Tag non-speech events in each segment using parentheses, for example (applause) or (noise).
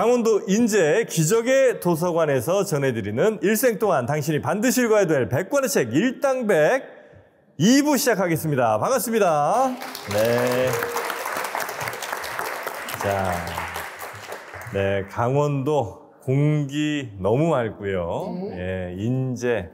강원도 인제 기적의 도서관에서 전해드리는 일생 동안 당신이 반드시 읽어야 될 100권의 책 일당백 2부 시작하겠습니다. 반갑습니다. 네. 자, 네 강원도 공기 너무 맑고요. 네. 예, 인제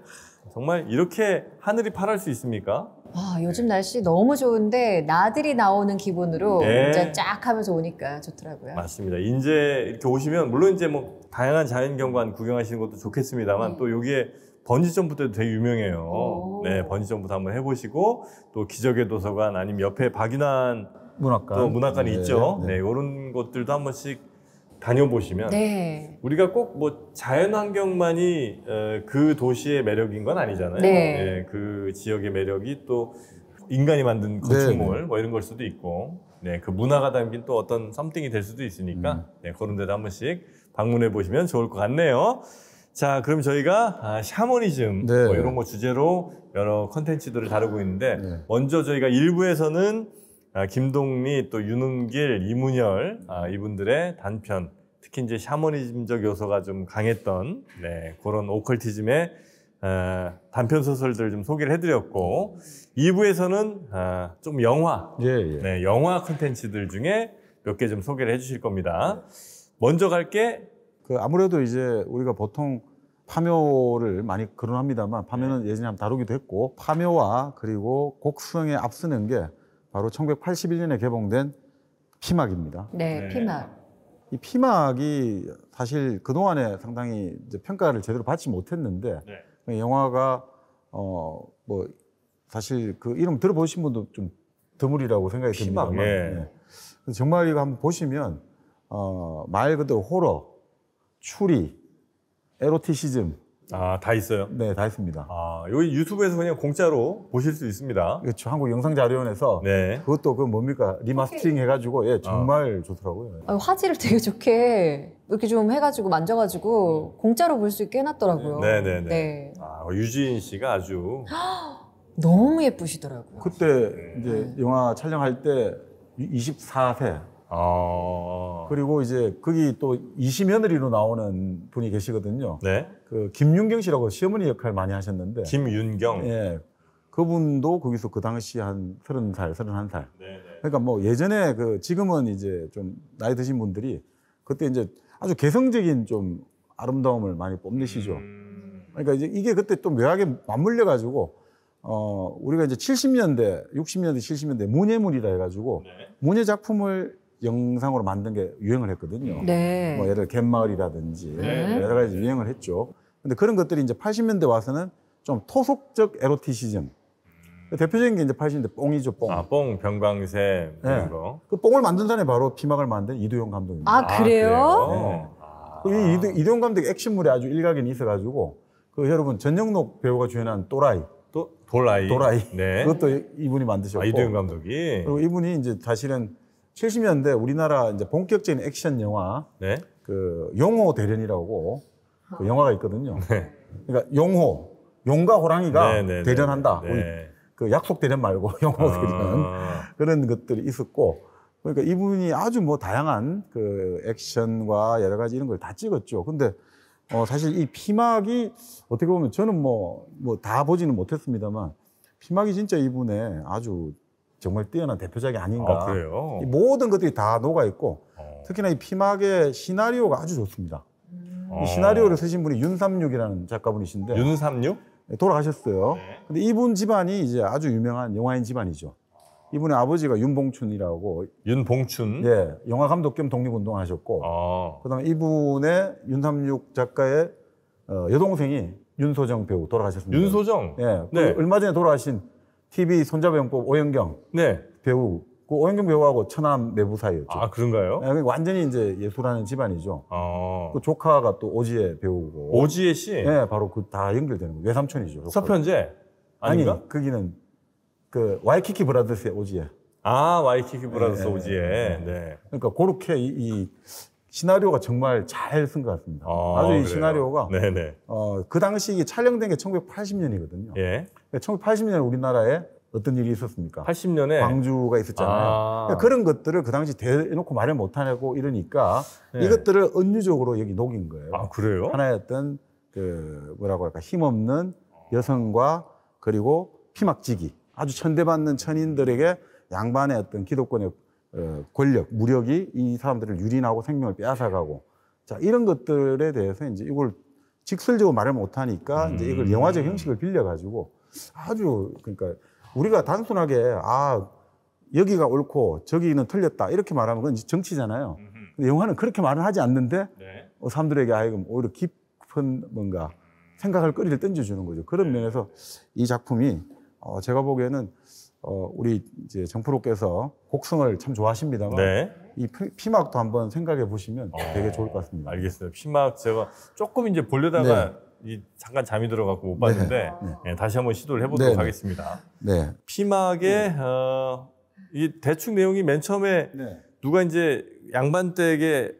정말 이렇게 하늘이 파랄 수 있습니까? 아, 요즘 네. 날씨 너무 좋은데 나들이 나오는 기분으로 네. 이제 쫙 하면서 오니까 좋더라고요. 맞습니다. 이제 이렇게 오시면 물론 이제 뭐 다양한 자연경관 구경하시는 것도 좋겠습니다만 네. 또 여기에 번지점프도 되게 유명해요. 네, 번지점프도 한번 해보시고 또 기적의 도서관 아니면 옆에 박윤환 문학관 또 문학관이 네. 있죠. 네, 이런 네, 것들도 한 번씩 다녀보시면 네. 우리가 꼭 뭐 자연 환경만이 어, 그 도시의 매력인 건 아니잖아요. 네. 예, 그 지역의 매력이 또 인간이 만든 건축물 네. 뭐 이런 걸 수도 있고 네, 그 문화가 담긴 또 어떤 썸띵이 될 수도 있으니까 음. 네, 그런 데도 한 번씩 방문해 보시면 좋을 것 같네요. 자, 그럼 저희가 아, 샤머니즘 뭐 네. 뭐 이런 거 주제로 여러 컨텐츠들을 다루고 있는데 네. 먼저 저희가 일부에서는 아, 김동리 또 윤은길 이문열 아, 이분들의 단편 특히 이제 샤머니즘적 요소가 좀 강했던 네, 그런 오컬티즘의 어, 단편 소설들 좀 소개를 해드렸고 2부에서는 어, 좀 영화, 예, 예. 네, 영화 콘텐츠들 중에 몇 개 좀 소개를 해주실 겁니다. 먼저 갈게. 그 아무래도 이제 우리가 보통 파묘를 많이 거론합니다만 파묘는 네. 예전에 한번 다루기도 했고 파묘와 그리고 곡성에 앞서는 게 바로 1981년에 개봉된 피막입니다. 네, 네. 피막. 이 피막이 사실 그동안에 상당히 평가를 제대로 받지 못했는데 네. 그 영화가 어 뭐 사실 그 이름 들어보신 분도 좀 드물이라고 생각이 듭니다만 예. 네. 정말 이거 한번 보시면 어말 그대로 호러, 추리, 에로티시즘 아, 다 있어요? 네, 다 있습니다. 아, 여기 유튜브에서 그냥 공짜로 보실 수 있습니다. 그렇죠. 한국 영상자료원에서 네. 그것도 그 뭡니까? 리마스터링 해가지고 예, 정말 아. 좋더라고요. 아, 화질을 되게 좋게 이렇게 좀 해가지고 만져가지고 음. 공짜로 볼 수 있게 해놨더라고요. 네네네. 네, 네, 네. 아, 유지인 씨가 아주 (gasps) 너무 예쁘시더라고요. 그때 네. 이제 영화 촬영할 때 24세 아. 그리고 이제 거기 또 이시며느리로 나오는 분이 계시거든요. 네. 그 김윤경 씨라고 시어머니 역할 많이 하셨는데. 김윤경. 예. 그분도 거기서 그 당시 한 서른 살 서른한 살 네, 네. 그러니까 뭐 예전에 그 지금은 이제 좀 나이 드신 분들이 그때 이제 아주 개성적인 좀 아름다움을 많이 뽐내시죠. 음. 그러니까 이제 이게 그때 또 묘하게 맞물려 가지고 어 우리가 이제 70년대, 60년대, 70년대 문예물이라 해 가지고 네. 문예 작품을 영상으로 만든 게 유행을 했거든요. 네. 뭐 예를 갯마을이라든지 네. 여러 가지 유행을 했죠. 근데 그런 것들이 이제 80년대 와서는 좀 토속적 에로티시즘. 대표적인 게 이제 80년대 뽕이죠, 뽕. 아, 뽕, 병광샘 네. 이 거. 그 뽕을 만든 사람이 바로 피막을 만든 이도영 감독입니다. 아, 아, 그래요? 네. 아. 그 이도두 이두용 감독의 액션물이 아주 일각이 있어가지고 그 여러분 전영록 배우가 주연한 또라이. 또 돌라이. 돌라이. 네. 그것도 이분이 만드셨고. 아, 이도영 감독이. 그리고 이분이 이제 사실은 70년대 우리나라 이제 본격적인 액션 영화 네? 그 용호 대련이라고 그 영화가 있거든요. 네. 그러니까 용호 용과 호랑이가 네, 네, 네 대련한다. 네. 그 약속 대련 말고 (laughs) 용호 아. 대련 아... 그런 것들이 있었고 그러니까 이분이 아주 뭐 다양한 그 액션과 여러 가지 이런 걸 다 찍었죠. 근데 어 사실 이 피막이 어떻게 보면 저는 뭐 뭐 다 보지는 못했습니다만 피막이 진짜 이분의 아주 정말 뛰어난 대표작이 아닌가. 아, 모든 것들이 다 녹아 있고 어. 특히나 이 피막의 시나리오가 아주 좋습니다. 음. 이 아. 시나리오를 쓰신 분이 윤삼육이라는 작가분이신데 윤삼육 네, 돌아가셨어요. 네. 근데 이분 집안이 이제 아주 유명한 영화인 집안이죠. 이분의 아버지가 윤봉춘이라고 윤봉춘 예 영화 감독 겸 독립운동하셨고 아. 그다음에 이분의 윤삼육 작가의 어, 여동생이 윤소정 배우 돌아가셨습니다. 윤소정 예 그 네. 얼마 전에 돌아가신 TV 손잡이병법 오영경 네. 배우 그 오영경 배우하고 천남 내부 사이였죠. 아 그런가요? 네, 그러니까 완전히 이제 예술하는 집안이죠. 아. 그 조카가 또 오지혜 배우고. 오지혜 씨? 네, 바로 그 다 연결되는 거예요. 외삼촌이죠. 서편제? 아닌가? 아니, 거기는 그 와이키키 브라더스의 오지혜. 아 와이키키 브라더스 네, 네, 네. 오지혜. 네. 그러니까 그렇게 이, 이 시나리오가 정말 잘 쓴 것 같습니다. 아, 주이 시나리오가 네네. 어, 그 당시 촬영된 게 1980년이거든요. 예. 1980년에 우리나라에 어떤 일이 있었습니까? 80년에 광주가 있었잖아요. 아. 그러니까 그런 것들을 그 당시 대놓고 말을 못하고 이러니까 예. 이것들을 은유적으로 여기 녹인 거예요. 아 그래요? 하나의 어떤 그 뭐라고 할까 힘없는 여성과 그리고 피막지기 아주 천대받는 천인들에게 양반의 어떤 기독권의 어, 권력, 무력이 이 사람들을 유린하고 생명을 빼앗아가고 자 이런 것들에 대해서 이제 이걸 직설적으로 말을 못하니까 이제 이걸 음. 영화적 형식을 빌려가지고 아주 그러니까 우리가 단순하게 아 여기가 옳고 저기는 틀렸다 이렇게 말하면 그건 정치잖아요. 근데 영화는 그렇게 말을 하지 않는데 네. 어, 사람들에게 하여금 아, 오히려 깊은 뭔가 생각할 거리를 던져주는 거죠. 그런 네. 면에서 이 작품이 어 제가 보기에는 어, 우리 이제 정프로께서 곡성을 참 좋아하십니다만 네. 이 피막도 한번 생각해 보시면 어, 되게 좋을 것 같습니다. 알겠어요. 피막 제가 조금 이제 보려다가 네. 이 잠깐 잠이 들어갖고 못 봤는데 네. 네. 네 다시 한번 시도를 해보도록 네, 하겠습니다. 네. 피막의 어, 이 대충 내용이 맨 처음에 누가 이제 양반 댁의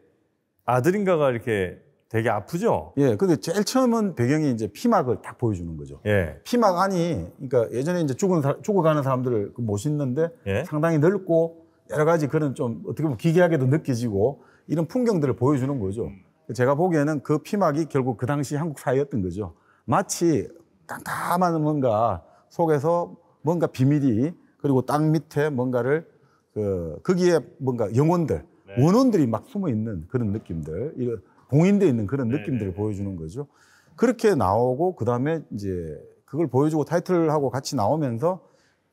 아들인가가 이렇게 되게 아프죠? 예. 근데 제일 처음은 배경이 이제 피막을 딱 보여주는 거죠. 예. 피막 안이, 그러니까 예전에 이제 죽은, 사, 죽어가는 사람들을 그 모시는데 예? 상당히 넓고 여러 가지 그런 좀 어떻게 보면 기괴하게도 느껴지고 이런 풍경들을 보여주는 거죠. 제가 보기에는 그 피막이 결국 그 당시 한국 사회였던 거죠. 마치 깜깜한 뭔가 속에서 뭔가 비밀이 그리고 땅 밑에 뭔가를 그 거기에 뭔가 영혼들 네. 원혼들이 막 숨어 있는 그런 느낌들 이런 봉인되어 있는 그런 네, 느낌들을 네, 네. 보여주는 거죠. 그렇게 나오고 그다음에 이제 그걸 보여주고 타이틀하고 같이 나오면서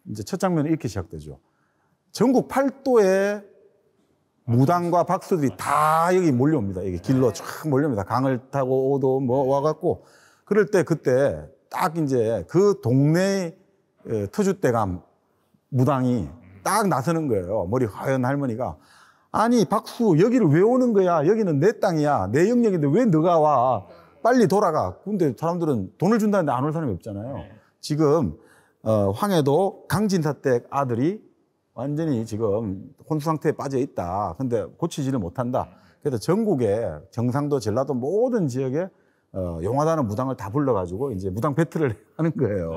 이제 첫 장면이 이렇게 시작되죠. 전국 팔도에 무당과 박수들이 다 여기 몰려옵니다. 이게 길로 쫙 몰려옵니다. 강을 타고 오도 뭐 와갖고 그럴 때 그때 딱 이제 그 동네 터줏대감 무당이 딱 나서는 거예요. 머리 하얀 할머니가 아니 박수 여기를 왜 오는 거야? 여기는 내 땅이야. 내 영역인데 왜 너가 와? 빨리 돌아가. 근데 사람들은 돈을 준다는데 안 올 사람이 없잖아요. 네. 지금 어, 황해도 강진사댁 아들이 완전히 지금 혼수 상태에 빠져 있다. 근데 고치지를 못한다. 그래서 전국에 정상도, 전라도 모든 지역에 어, 용하다는 무당을 다 불러가지고 이제 무당 배틀을 (laughs) 하는 거예요.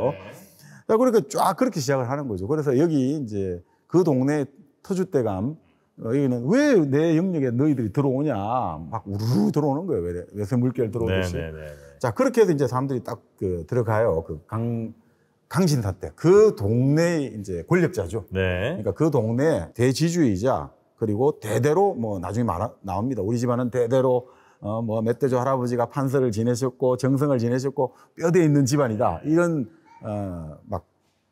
네. 그러니까 쫙 그렇게 시작을 하는 거죠. 그래서 여기 이제 그 동네 터줏대감 여기는 어, 왜내 영역에 너희들이 들어오냐 막 우르르 들어오는 거예요 외세 물결 들어오듯이 네네네. 네, 네, 네. 자 그렇게 해서 이제 사람들이 딱 그 들어가요 그강 강신사 때 그 동네 이제 권력자죠 네. 그러니까 그 동네 대지주이자 그리고 대대로 뭐 나중에 말 나옵니다 우리 집안은 대대로 어, 뭐멧돼지 할아버지가 판서를 지내셨고 정성을 지내셨고 뼈대 있는 집안이다 이런 어, 막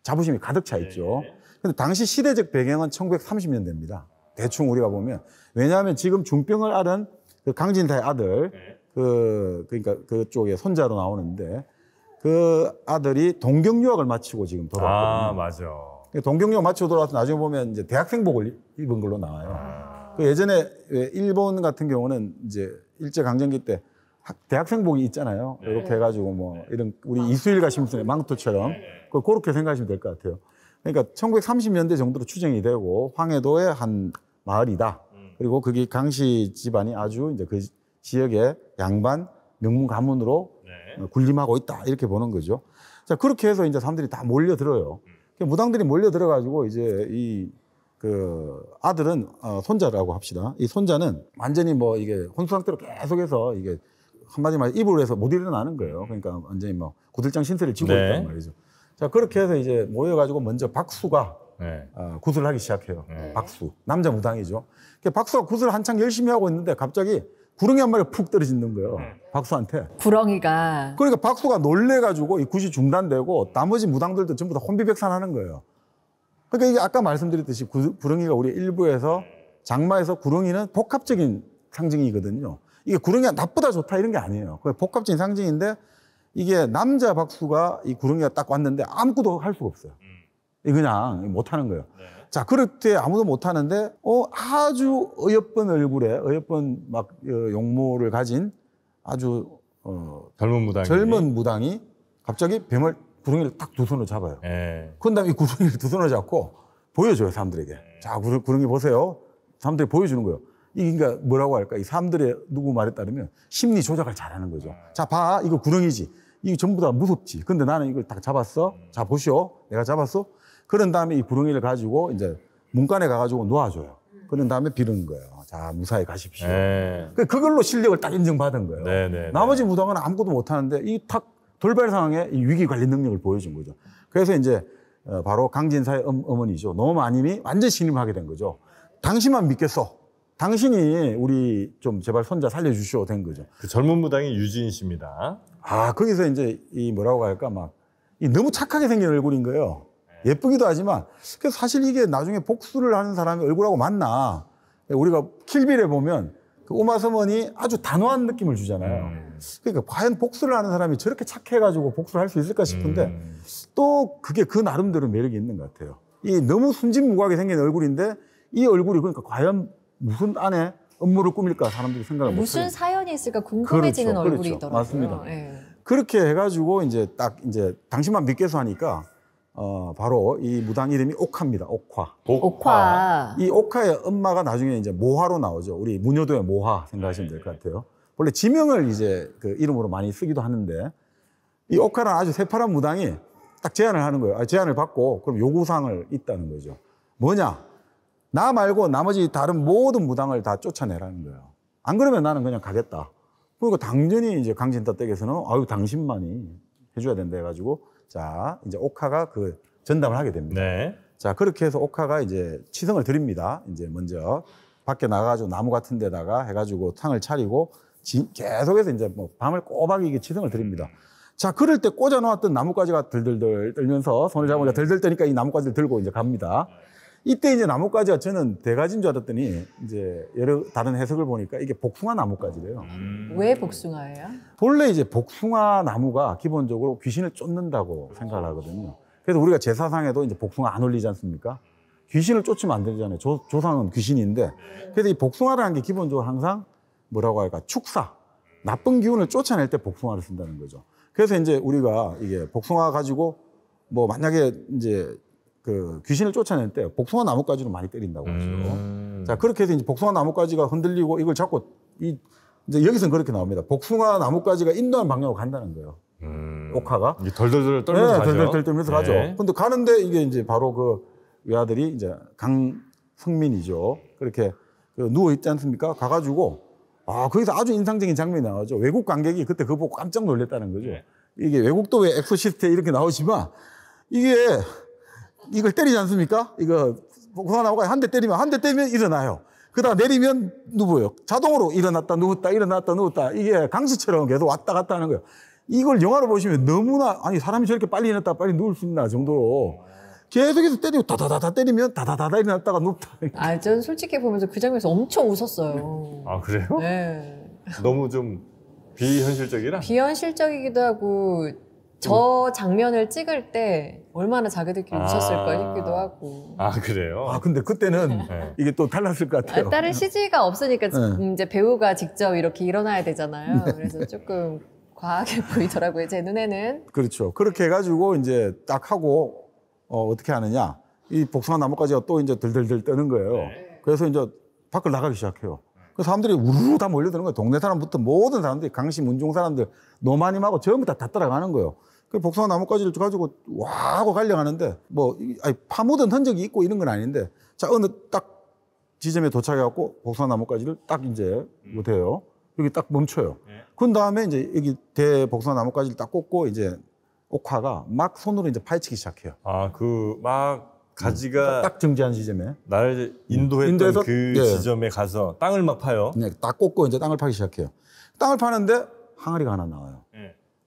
자부심이 가득 차 있죠. 네. 근데 당시 시대적 배경은 1930년대입니다. 대충 우리가 보면 왜냐하면 지금 중병을 앓은 그 강진타의 아들 네. 그 그러니까 그쪽에 손자로 나오는데 그 아들이 동경 유학을 마치고 지금 돌아왔거든요. 아 맞아. 그 동경 유학 마치고 돌아와서 나중에 보면 이제 대학생복을 입은 걸로 나와요. 아. 그 예전에 일본 같은 경우는 이제 일제 강점기 때 대학생복이 있잖아요. 네. 이렇게 해가지고 뭐 네. 이런 우리 아. 이수일과 심슨의 망토처럼 네, 네. 그걸 그렇게 생각하시면 될 것 같아요. 그러니까 1930년대 정도로 추정이 되고 황해도에 한 마을이다. 음. 그리고 거기 강씨 집안이 아주 이제 그 지역의 양반 명문 가문으로 네. 어, 군림하고 있다 이렇게 보는 거죠. 자 그렇게 해서 이제 사람들이 다 몰려 들어요. 음. 그 무당들이 몰려 들어가지고 이제 이 그 아들은 어, 손자라고 합시다. 이 손자는 완전히 뭐 이게 혼수 상태로 계속해서 이게 한마디 말 입으로 해서 못 일어나는 거예요. 음. 그러니까 완전히 뭐 구들장 신세를 지고 네. 있단 말이죠. 자 그렇게 해서 이제 모여가지고 먼저 박수가 네. 어, 구슬을 하기 시작해요. 네. 박수. 남자 무당이죠. 박수가 구슬을 한창 열심히 하고 있는데 갑자기 구렁이 한 마리가 푹 떨어지는 거예요. 네. 박수한테. 구렁이가. 그러니까 박수가 놀래가지고 이 굿이 중단되고 나머지 무당들도 전부 다 혼비백산하는 거예요. 그러니까 이게 아까 말씀드렸듯이 구, 구렁이가 우리 일부에서 장마에서 구렁이는 복합적인 상징이거든요. 이게 구렁이가 나쁘다 좋다 이런 게 아니에요. 그 복합적인 상징인데 이게 남자 박수가 이 구렁이가 딱 왔는데 아무것도 할 수가 없어요. 그냥 못하는 거예요. 네. 자, 그럴 때 아무도 못하는데, 어, 아주 어여쁜 얼굴에, 어여쁜 막 어, 용모를 가진 아주, 어, 젊은 무당이. 젊은 무당이 갑자기 뱀을 구렁이를 딱 두 손으로 잡아요. 네. 그 다음에 이 구렁이를 두 손으로 잡고 보여줘요, 사람들에게. 네. 자, 구렁, 구렁이 보세요. 사람들이 보여주는 거예요. 이게 그러니까 뭐라고 할까? 이 사람들의 누구 말에 따르면 심리 조작을 잘하는 거죠. 네. 자, 봐. 이거 구렁이지. 이거 전부 다 무섭지. 근데 나는 이걸 딱 잡았어. 음. 자, 보시오. 내가 잡았어. 그런 다음에 이 구렁이를 가지고 이제 문간에 가가지고 놓아줘요. 그런 다음에 비는 거예요. 자, 무사히 가십시오. 네. 그, 그걸로 실력을 딱 인정받은 거예요. 네, 네, 네. 나머지 무당은 아무것도 못하는데 이 탁 돌발 상황에 이 위기 관리 능력을 보여준 거죠. 그래서 이제 어, 바로 강진사의 음, 어머니죠. 너무 아님이 완전 신임하게 된 거죠. 당신만 믿겠어. 당신이 우리 좀 제발 손자 살려주시오 된 거죠. 그 젊은 무당이 유진 씨입니다. 아, 거기서 이제 이 뭐라고 할까 막 이 너무 착하게 생긴 얼굴인 거예요. 예쁘기도 하지만 그 사실 이게 나중에 복수를 하는 사람의 얼굴하고 맞나 우리가 킬빌에 보면 그 오마서머니 아주 단호한 느낌을 주잖아요. 음. 그러니까 과연 복수를 하는 사람이 저렇게 착해가지고 복수를 할 수 있을까 싶은데 음. 또 그게 그 나름대로 매력이 있는 것 같아요. 이 너무 순진무구하게 생긴 얼굴인데 이 얼굴이 그러니까 과연 무슨 안에 업무를 꾸밀까 사람들이 생각을 못 무슨 사연이 있을까 궁금해지는 그렇죠, 그렇죠. 얼굴이더라고요. 그렇죠. 맞습니다. 네. 그렇게 해가지고 이제 딱 이제 당신만 믿겠어 하니까 어, 바로 이 무당 이름이 옥화입니다. 옥화. 옥화. 이 옥화의 엄마가 나중에 이제 모화로 나오죠. 우리 문효도의 모화 생각하시면 될것 네. 같아요. 원래 지명을 이제 그 이름으로 많이 쓰기도 하는데 이옥화는 아주 새파란 무당이 딱 제안을 하는 거예요. 아, 제안을 받고 그럼 요구사항을 있다는 거죠. 뭐냐? 나 말고 나머지 다른 모든 무당을 다 쫓아내라는 거예요. 안 그러면 나는 그냥 가겠다. 그리고 당연히 이제 강진타 댁에서는 아유 당신만이 해줘야 된다 해가지고 자, 이제 오카가 그 전담을 하게 됩니다. 네. 자, 그렇게 해서 오카가 이제 치성을 드립니다. 이제 먼저 밖에 나가가지고 나무 같은 데다가 해가지고 탕을 차리고 지, 계속해서 이제 뭐 밤을 꼬박 이게 치성을 드립니다. 자, 그럴 때 꽂아놓았던 나뭇가지가 들들들 떨면서 손을 잡으니까 음. 들들 떠니까 이 나뭇가지를 들고 이제 갑니다. 이때 이제 나뭇가지가 저는 대가지인 줄 알았더니 이제 여러 다른 해석을 보니까 이게 복숭아 나뭇가지래요. 음. 왜 복숭아예요? 본래 이제 복숭아 나무가 기본적으로 귀신을 쫓는다고 그렇죠. 생각을 하거든요. 그래서 우리가 제사상에도 이제 복숭아 안 올리지 않습니까? 귀신을 쫓으면 안 되잖아요. 조, 조상은 귀신인데. 그래서 이 복숭아라는 게 기본적으로 항상 뭐라고 할까? 축사. 나쁜 기운을 쫓아낼 때 복숭아를 쓴다는 거죠. 그래서 이제 우리가 이게 복숭아 가지고 뭐 만약에 이제 그 귀신을 쫓아낼 때 복숭아 나뭇가지로 많이 때린다고 하죠. 음. 자, 그렇게 해서 이제 복숭아 나뭇가지가 흔들리고 이걸 자꾸 이 이제 여기서는 그렇게 나옵니다. 복숭아 나뭇가지가 인도한 방향으로 간다는 거예요. 음. 옥화가 덜덜덜 떨면서 네, 가죠. 덜덜덜 떨면서 네. 가죠. 근데 가는데 이게 이제 바로 그 외아들이 이제 강승민이죠. 그렇게 그 누워 있지 않습니까? 가가지고 아 거기서 아주 인상적인 장면이 나오죠. 외국 관객이 그때 그거 보고 깜짝 놀랐다는 거죠. 네. 이게 외국도 왜엑소시스트 이렇게 나오지만 이게 이걸 때리지 않습니까? 이거 고산나무가 한대 때리면 한 대 때리면 일어나요. 그다가 내리면 누워요. 자동으로 일어났다 누웠다 일어났다 누웠다 이게 강수처럼 계속 왔다 갔다 하는 거예요. 이걸 영화로 보시면 너무나 아니 사람이 저렇게 빨리 일어났다 빨리 누울 수 있나 정도로 계속해서 때리고 다다다다 때리면 다다다다 일어났다가 눕다. 아, 전 솔직히 보면서 그 장면에서 엄청 웃었어요. 아 그래요? 네. 너무 좀 비현실적이라? 비현실적이기도 하고 저 장면을 찍을 때 얼마나 자기들끼리 웃었을까 아... 싶기도 하고. 아 그래요? 아 근데 그때는 네. 이게 또 달랐을 것 같아요. 아, 다른 CG가 없으니까 네. 음, 이제 배우가 직접 이렇게 일어나야 되잖아요. 네. 그래서 조금 과하게 (laughs) 보이더라고요 제 눈에는. 그렇죠. 그렇게 해가지고 이제 딱 하고 어, 어떻게 하느냐 이 복숭아 나뭇가지가또 이제 들들들 뜨는 거예요. 네. 그래서 이제 밖을 나가기 시작해요. 그 사람들이 우르르 다 몰려드는 거예요. 동네 사람부터 모든 사람들이 강시 문중 사람들 노마님하고 전부 다, 다 따라가는 거예요. 그 복숭아 나뭇가지를 가지고 와 하고 갈려하는데 뭐 아니, 파묻은 흔적이 있고 이런 건 아닌데 자 어느 딱 지점에 도착해갖고 복숭아 나뭇가지를 딱 이제 못돼요 뭐 음. 여기 딱 멈춰요. 네. 그 다음에 이제 여기 대 복숭아 나뭇가지를 딱 꽂고 이제 옥화가 막 손으로 이제 파헤치기 시작해요. 아, 그 막 가지가 음, 딱 정지한 지점에 나를 인도했던 서그 예. 지점에 가서 땅을 막 파요. 네, 딱 꽂고 이제 땅을 파기 시작해요. 땅을 파는데 항아리가 하나 나와요.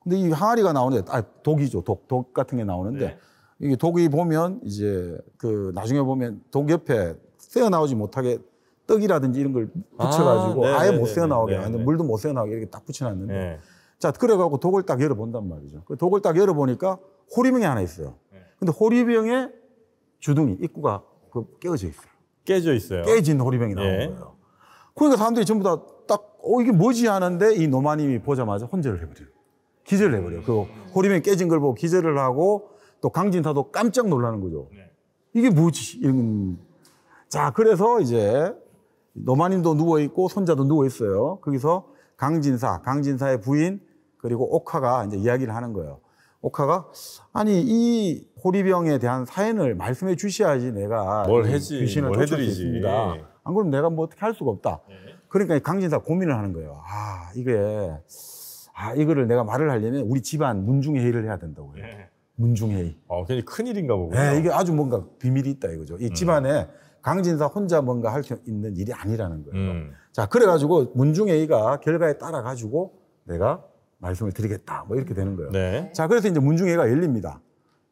근데 이 항아리가 나오는데, 아, 독이죠. 독, 독 같은 게 나오는데, 네. 이게 독이 보면 이제 그 나중에 보면 독 옆에 새어나오지 못하게 떡이라든지 이런 걸 아, 붙여가지고 네, 아, 예못 네, 네, 새어나오게, 하는데 물도 못 새어나오게 이렇게 딱 붙여놨는데, 네. 자, 그래갖고 독을 딱 열어본단 말이죠. 그 독을 딱 열어보니까 호리병이 하나 있어요. 근데 호리병의 주둥이, 입구가 그 깨어져 있어요. 깨져 있어요. 깨진 호리병이 나오는 예. 거예요. 그러니까 사람들이 전부 다 딱, 어, 이게 뭐지 하는데 이 노마님이 보자마자 혼절을 해버려요. 기절을 해버려요. 그 호리맨 깨진 걸 보고 기절을 하고 또 강진타도 깜짝 놀라는 거죠. 네. 이게 뭐지? 이런. 자, 그래서 이제 노마님도 누워있고 손자도 누워있어요. 거기서 강진사, 강진사의 부인 그리고 옥화가 이제 이야기를 하는 거예요. 옥화가 아니 이 호리병에 대한 사연을 말씀해 주셔야지 내가 뭘 해지 귀신을 뭘 해드리지 안 그러면 내가 뭐 어떻게 할 수가 없다. 네. 그러니까 강진사 고민을 하는 거예요. 아 이게 아 이거를 내가 말을 하려면 우리 집안 문중회의를 해야 된다고 해요. 네. 문중회의. 아 굉장히 큰 일인가 보군요. 네, 이게 아주 뭔가 비밀이 있다 이거죠. 이 음. 집안에 음. 강진사 혼자 뭔가 할 수 있는 일이 아니라는 거예요. 음. 자 그래가지고 문중회의가 결과에 따라 가지고 내가 말씀을 드리겠다 뭐 이렇게 되는 거예요. 네. 자 그래서 이제 문중회의가 열립니다.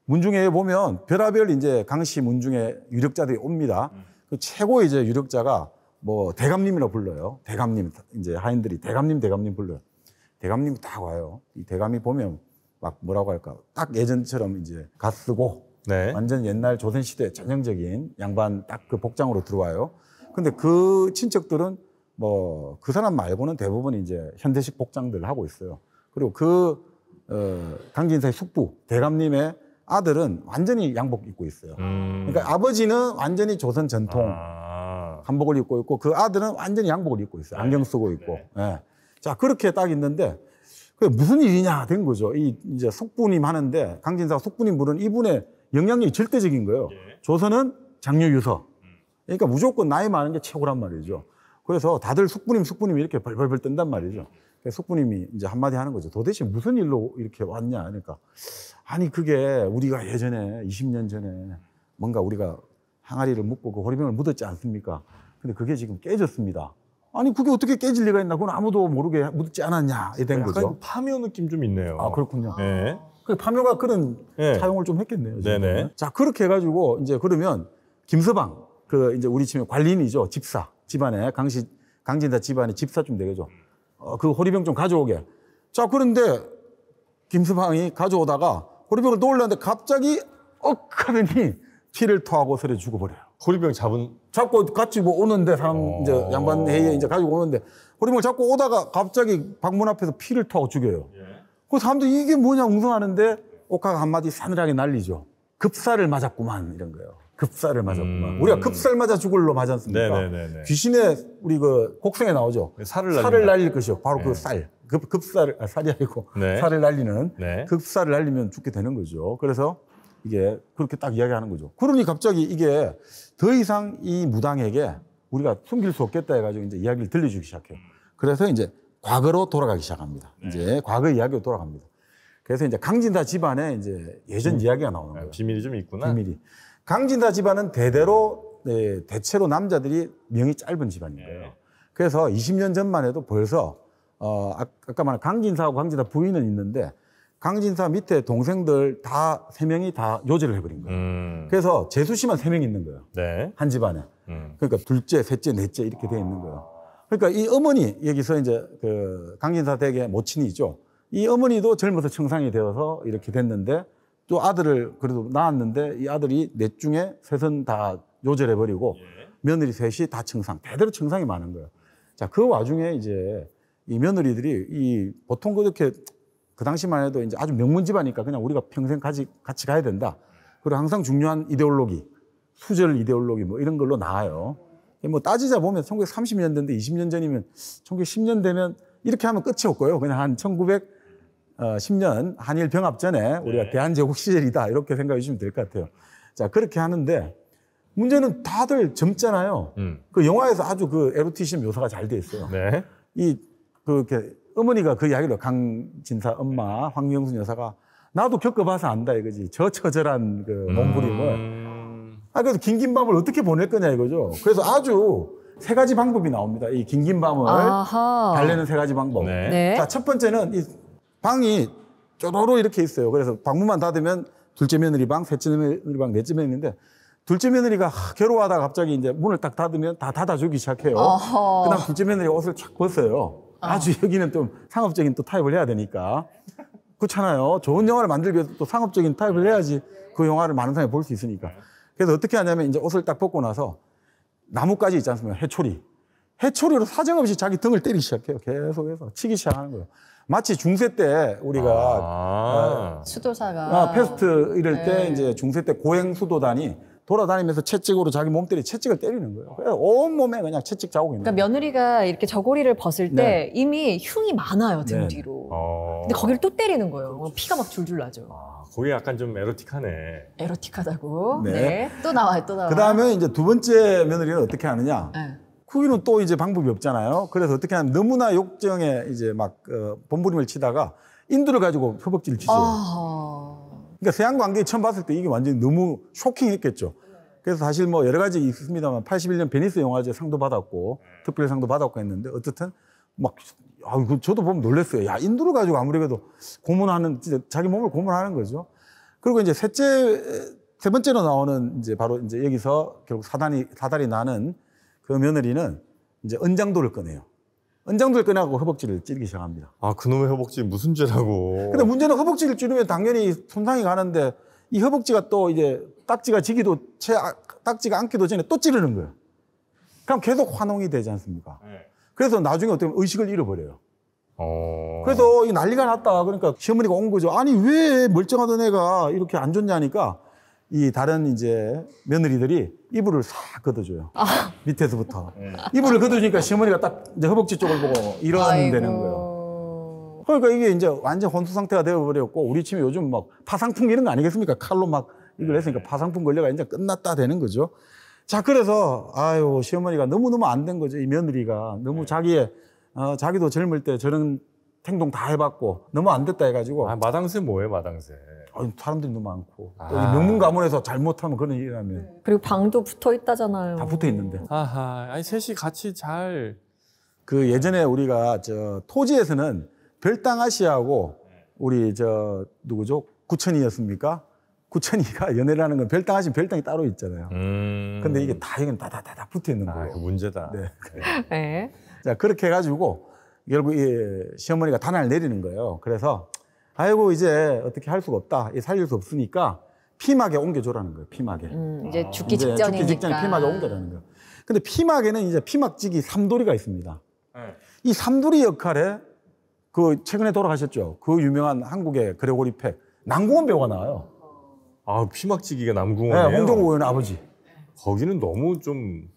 문중회에 보면 별하별 이제 강씨 문중의 유력자들이 옵니다. 음. 그 최고 이제 유력자가 뭐 대감님이라 고 불러요. 대감님 이제 하인들이 대감님 대감님 불러요. 대감님이 딱 와요. 이 대감이 보면 막 뭐라고 할까? 딱 예전처럼 이제 갓 쓰고 네. 완전 옛날 조선 시대 전형적인 양반 딱 그 복장으로 들어와요. 근데 그 친척들은 뭐 그 사람 말고는 대부분 이제 현대식 복장들 하고 있어요. 그리고 그 어, 강진사의 숙부 대감님의 아들은 완전히 양복 입고 있어요. 음. 그러니까 아버지는 완전히 조선 전통 아. 한복을 입고 있고 그 아들은 완전히 양복을 입고 있어요. 네. 안경 쓰고 있고. 네. 네. 자, 그렇게 딱 있는데 그게 무슨 일이냐 된 거죠. 이 이제 속부님 하는데 강진사 속부님 부른 이분의 영향력이 절대적인 거예요. 예. 조선은 장류유서 그러니까 무조건 나이 많은 게 최고란 말이죠. 그래서 다들 숙부님, 숙부님 이렇게 벌벌벌 뜬단 말이죠. 숙부님이 이제 한마디 하는 거죠. 도대체 무슨 일로 이렇게 왔냐. 그러니까, 아니, 그게 우리가 예전에, 20년 전에 뭔가 우리가 항아리를 묶고 그 호리병을 묻었지 않습니까? 근데 그게 지금 깨졌습니다. 아니 그게 어떻게 깨질 리가 있나? 그건 아무도 모르게 묻지 않았냐 이 된 거죠. 그러니까 약간 파묘 느낌 좀 있네요. 아 그렇군요. 네. 그 파묘가 그런 네. 사용을 좀 했겠네요. 지금. 네네. 자 그렇게 해가지고 이제 그러면 김서방 그 이제 우리 치면 관리인이죠 집사 집안에 강시 강진다 집안에 집사 좀 되겠죠. 어, 그 호리병 좀 가져오게. 자 그런데 김서방이 가져오다가 호리병을 놓으려는데 갑자기 억하더니 피를 토하고 서려 죽어버려요. 호리병 잡은 잡고 같이 뭐 오는데 사람 어... 이제 양반 회의에 이제 가지고 오는데 호리병 잡고 오다가 갑자기 방문 앞에서 피를 토하고 죽여요. 예. 그 사람들이 게 뭐냐 웅성하는데 오카가 한마디 사늘하게 날리죠. 급사를 맞았구만 이런 거예요. 급사를 맞았구만. 음... 우리가 급살 맞아 죽을로 맞았습니까 네네네네. 귀신의 우리 그 곡성에 나오죠. 그 살을, 살을 날릴 것이요. 바로 그 네. 그 쌀. 급, 급살을, 아, 살이 아니고 네. 살을 날리는 네. 급살을 날리면 죽게 되는 거죠. 그래서 이게 그렇게 딱 이야기하는 거죠. 그러니 갑자기 이게 더 이상 이 무당에게 우리가 숨길 수 없겠다 해가지고 이제 이야기를 들려주기 시작해요. 그래서 이제 과거로 돌아가기 시작합니다. 네. 이제 과거 이야기로 돌아갑니다. 그래서 이제 강진다 집안에 이제 예전 이야기가 나오는 거예요. 비밀이 좀 있구나. 비밀이. 강진다 집안은 대대로 네, 대체로 남자들이 명이 짧은 집안인 네. 거예요. 네. 그래서 20년 전만 해도 벌써 어 아, 아까 말한 강진사하고 강진다 부인은 있는데 강진사 밑에 동생들 다 세 명이 다 요제를 해버린 거예요. 음. 그래서 재수 씨만 세명 있는 거예요. 네. 한 집안에. 음. 그러니까 둘째, 셋째, 넷째 이렇게 돼 있는 거예요. 그러니까 이 어머니 여기서 이제 그 강진사 댁의 모친이죠. 이 어머니도 젊어서 청상이 되어서 이렇게 됐는데 또 아들을 그래도 낳았는데 이 아들이 넷 중에 셋은 다 요절해 버리고 예. 며느리 셋이 다 청상 대대로 청상이 많은 거예요. 자 그 와중에 이제 이 며느리들이 이 보통 그렇게 그 당시만 해도 이제 아주 명문 집안이니까 그냥 우리가 평생 같이, 같이 가야 된다. 그리고 항상 중요한 이데올로기, 수절 이데올로기 뭐 이런 걸로 나와요. 뭐 따지자 보면 1930년대인데 20년 전이면 1910년 되면 이렇게 하면 끝이 없고요. 그냥 한 1910년 한일 병합 전에 우리가 네. 대한제국 시절이다 이렇게 생각해 주시면 될 것 같아요. 자 그렇게 하는데 문제는 다들 젊잖아요. 음. 그 영화에서 아주 그 에로티심 묘사가 잘 돼 있어요. 네. 이그 이렇게 어머니가 그이야기를강 진사 엄마 황명순 여사가 나도 겪어봐서 안다 이거지. 저 처절한 그 몸부림을. 음... 아, 그래서 긴긴 밤을 어떻게 보낼 거냐 이거죠. 그래서 아주 세 가지 방법이 나옵니다. 이 긴 긴 밤을 아하. 달래는 세 가지 방법. 네. 네. 자, 첫 번째는 이 방이 쪼로로 이렇게 있어요. 그래서 방문만 닫으면 둘째 며느리 방, 셋째 며느리 방, 넷째 며느리인데 둘째 며느리가 괴로워하다 갑자기 이제 문을 딱 닫으면 다 닫아주기 시작해요. 그다음 둘째 며느리가 옷을 착 벗어요. 아. 아주 여기는 좀 상업적인 또타입을 해야 되니까. 그렇잖아요. 좋은 영화를 만들기 위해서 또 상업적인 타입을 네. 해야지 그 영화를 많은 사람이 볼 수 있으니까. 그래서 어떻게 하냐면 이제 옷을 딱 벗고 나서 나뭇가지 있지 않습니까? 해초리. 해초리로 사정없이 자기 등을 때리기 시작해요. 계속해서 치기 시작하는 거예요. 마치 중세 때 우리가 아~ 어, 수도사가 어, 아, 패스트 이럴 때 네. 이제 중세 때 고행 수도단이 돌아다니면서 채찍으로 자기 몸때리 채찍을 때리는 거예요. 온 몸에 그냥 채찍 자국이 그러니까 며느리가 이렇게 저고리를 벗을 때 네. 이미 흉이 많아요 등 네. 뒤로. 어... 근데 거기를 또 때리는 거예요. 뭐 그렇죠. 피가 막 줄줄 나죠. 아, 거기 약간 좀 에로틱하네. 에로틱하다고. 네. 네. 또 나와요, 또 나와. 그 다음에 이제 두 번째 며느리는 어떻게 하느냐? 쿠기는 네. 또 이제 방법이 없잖아요. 그래서 어떻게 하면 너무나 욕정에 이제 막 어, 본부림을 치다가 인두를 가지고 표벅지를 치죠. 아... 그러니까 서양 관계 처음 봤을 때 이게 완전히 너무 쇼킹했겠죠. 그래서 사실 뭐 여러 가지 있습니다만 81년 베니스 영화제 상도 받았고 특별상도 받았고 했는데 어쨌든 막 아, 저도 보면 놀랐어요. 야, 인도를 가지고 아무리 그래도 고문하는 진짜 자기 몸을 고문하는 거죠. 그리고 이제 셋째 세 번째로 나오는 이제 바로 이제 여기서 결국 사단이 사달이 나는 그 며느리는 이제 은장도를 꺼내요. 은장도를 꺼내고 허벅지를 찌르기 시작합니다. 아, 그놈의 허벅지 무슨 죄라고. 근데 문제는 허벅지를 찌르면 당연히 손상이 가는데 이 허벅지가 또 이제 딱지가 지기도 채 아, 딱지가 앉기도 전에 또 찌르는 거예요. 그럼 계속 화농이 되지 않습니까? 네. 그래서 나중에 어떻게 보면 의식을 잃어버려요. 어... 그래서 이 난리가 났다. 그러니까 시어머니가 온 거죠. 아니 왜 멀쩡하던 애가 이렇게 안 좋냐니까 이 다른 이제 며느리들이 이불을 싹 걷어줘요. 아. 밑에서부터. (laughs) 네. 이불을 걷어주니까 시어머니가 딱 이제 허벅지 쪽을 보고 이런되는 거예요. 그러니까 이게 이제 완전 혼수 상태가 되어버렸고 우리 팀이 요즘 막 파상풍 이런 거 아니겠습니까? 칼로 막 이걸 네. 했으니까 파상풍 걸려가 이제 끝났다 되는 거죠. 자, 그래서 아유, 시어머니가 너무너무 안 된 거죠. 이 며느리가. 너무 네. 자기의, 어, 자기도 젊을 때 저런 행동 다 해봤고 너무 안 됐다 해가지고. 아, 마당쇠 뭐예요, 마당쇠 사람들이 너무 많고 아. 명문 가문에서 잘못하면 그런 일이 나면 네. 그리고 방도 붙어 있다잖아요. 다 붙어 있는데. 아하, 아니 셋이 같이 잘 그 예전에 우리가 저 토지에서는 별당 아시아하고 우리 저 누구죠 구천이였습니까? 구천이가 (laughs) 연애를 하는 건 별당 아시아 별당이 따로 있잖아요. 음. 근데 이게 다여기 다다다다 붙어 있는 아, 거예요. 아, 문제다. 네. 네. 네. 자 그렇게 해가지고 결국 이 시어머니가 단을 내리는 거예요. 그래서 아이고 이제 어떻게 할 수가 없다. 살릴 수 없으니까 피막에 옮겨줘라는 거예요. 피막에. 음, 이제 아. 죽기 아, 직전이니까. 죽기 직전에 피막에 옮겨라는 거예요. 근데 피막에는 이제 피막지기 삼돌이가 있습니다. 네. 이 삼돌이 역할에 그 최근에 돌아가셨죠. 그 유명한 한국의 그레고리 팩 남궁원 배우가 나와요. 아 피막지기가 남궁원이에요. 네, 홍정호 의원 아버지. 거기는 너무 좀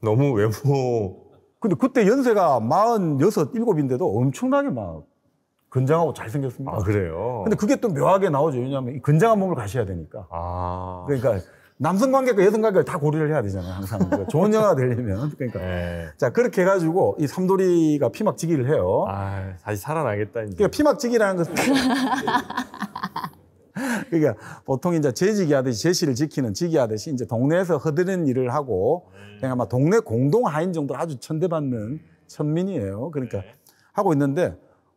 너무 외모. 근데 그때 연세가 마흔 여섯 일곱인데도 엄청나게 막 근장하고 잘생겼습니다. 아, 그래요? 근데 그게 또 묘하게 나오죠. 왜냐하면 근장한 몸을 가셔야 되니까. 아. 그러니까 남성 관객과 여성 관객을다 고려를 해야 되잖아요. 항상. 그러니까 좋은 (laughs) 영화가 되려면. 그러니까. 네. 자, 그렇게 해가지고 이 삼돌이가 피막지기를 해요. 아, 다시 살아나겠다. 이제. 그러니까 피막지기라는 것은. (laughs) 그러니까 보통 이제 재직이 하듯이 제시를 지키는 지기 하듯이 이제 동네에서 허드렛 일을 하고 네. 그냥 아마 동네 공동 하인 정도로 아주 천대받는 천민이에요. 그러니까 네. 하고 있는데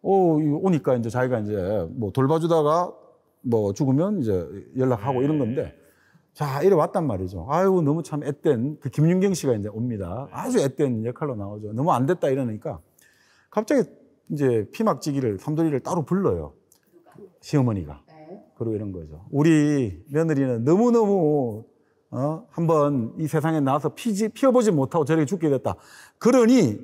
오, 어, 오니까 이제 자기가 이제 뭐 돌봐주다가 뭐 죽으면 이제 연락하고 이런 네. 건데 자, 이래 왔단 말이죠. 아유, 너무 참 앳된 그 김윤경 씨가 이제 옵니다. 네. 아주 앳된 역할로 나오죠. 너무 안 됐다 이러니까 갑자기 이제 피막지기를 삼돌이를 따로 불러요. 시어머니가. 네. 그리고 이런 거죠. 우리 며느리는 너무너무 어, 한번 이 세상에 나와서 피지, 피어보지 못하고 저렇게 죽게 됐다. 그러니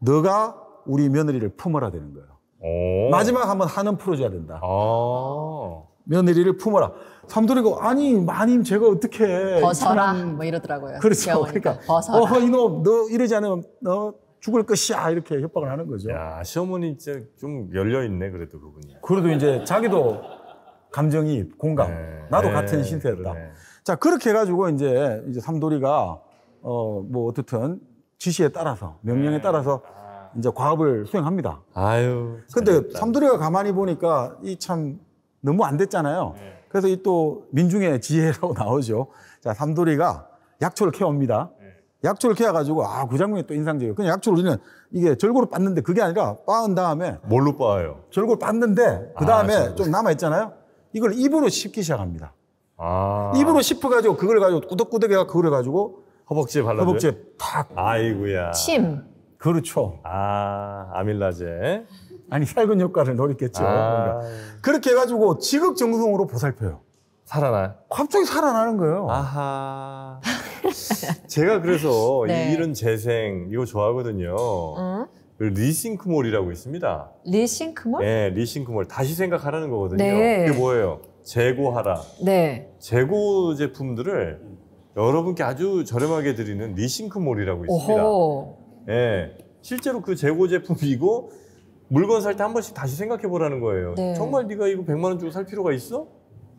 너가 우리 며느리를 품어라 되는 거예요. 오. 마지막 한번 하는 풀어줘야 된다. 아. 며느리를 품어라. 삼돌이가 아니 마님 제가 어떻게 벗어라 뭐 이러더라고요. 그렇죠. 그러니까 벗어어 이놈 너 이러지 않으면 너 죽을 것이야 이렇게 협박을 하는 거죠. 야 시어머니 진짜 좀 열려 있네 그래도 그분이. 그래도 이제 자기도 감정이 공감. 네. 나도 네. 같은 신세였다. 네. 자 그렇게 해가지고 이제 이제 삼돌이가 어뭐 어떻든 지시에 따라서 명령에 네. 따라서 이제 과업을 수행합니다. 아유. 근데 삼두리가 가만히 보니까 이 참 너무 안 됐잖아요. 네. 그래서 이 또 민중의 지혜로 (laughs) 나오죠. 자, 삼두리가 약초를 캐옵니다. 네. 약초를 캐가지고 아그 장면이 또 인상적이에요. 그냥 약초를 우리는 이게 절골로 빻는데 그게 아니라 빻은 다음에 뭘로 빻아요? 절골 빻는데 그 아, 다음에 아, 좀 남아 있잖아요. 이걸 입으로 씹기 시작합니다. 아. 입으로 씹어가지고 그걸 가지고 꾸덕꾸덕해가 그걸 가지고 허벅지에 발라 허벅지에 탁. 아이구야. 침. 그렇죠. 아, 아밀라제. 아니, 살균 효과를 노리겠죠. 아. 그렇게 해가지고 지극정성으로 보살펴요. 살아나요? 갑자기 살아나는 거예요. 아하. 제가 그래서 (laughs) 네. 이런 재생 이거 좋아하거든요. 음? 리싱크몰이라고 있습니다. 리싱크몰? 네, 리싱크몰. 다시 생각하라는 거거든요. 네. 그게 뭐예요? 재고하라. 네. 재고 제품들을 여러분께 아주 저렴하게 드리는 리싱크몰이라고 있습니다. 오호. 예. 실제로 그 재고 제품이고 물건 살 때 한 번씩 다시 생각해 보라는 거예요. 네. 정말 네가 이거 100만 원 주고 살 필요가 있어?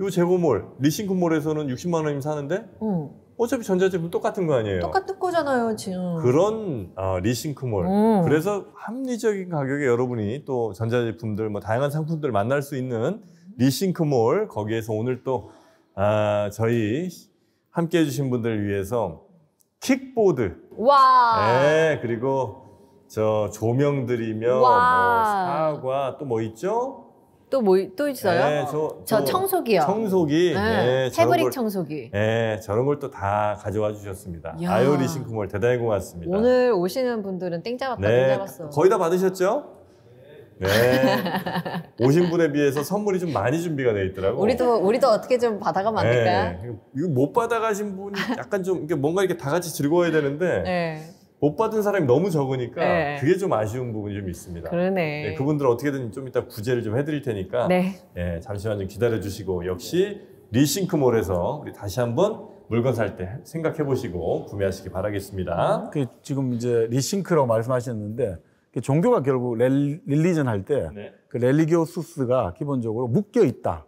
요 재고몰, 리싱크몰에서는 60만 원이면 사는데 음. 어차피 전자제품 똑같은 거 아니에요? 똑같은 거잖아요, 지금. 그런 어, 리싱크몰. 음. 그래서 합리적인 가격에 여러분이 또 전자제품들, 뭐 다양한 상품들 만날 수 있는 리싱크몰 거기에서 오늘 또 아, 저희 함께 해주신 분들 을 위해서 킥보드. 와. 네, 그리고 저 조명들이며 뭐 와. 사과 또 뭐 있죠? 또 뭐또 뭐 있어요? 네, 저, 저 청소기요. 청소기. 네, 네, 패브릭 걸- 청소기. 네, 저런 걸 또 다 가져와 주셨습니다. 야. 아이오리 싱크몰 대단히 고맙습니다. 오늘 오시는 분들은 땡 잡았다 땡 네, 잡았어. 거의 다 받으셨죠? 네. 오신 분에 비해서 선물이 좀 많이 준비가 돼 있더라고요. 우리도 우리도 어떻게 좀 받아가면 안 될까요? 네. 이거 못 받아가신 분이 약간 좀 뭔가 이렇게 다 같이 즐거워야 되는데 네. 못 받은 사람이 너무 적으니까 네. 그게 좀 아쉬운 부분이 좀 있습니다. 그러네. 네, 그분들 어떻게든 좀 이따 구제를 좀 해드릴 테니까 네. 네 잠시만 좀 기다려 주시고 역시 리싱크몰에서 우리 다시 한번 물건 살 때 생각해 보시고 구매하시기 바라겠습니다. 그 지금 이제 리싱크라고 말씀하셨는데 그 종교가 결국 렐, 릴리전 할 때그 네. 그 렐리교수스가 기본적으로 묶여 있다,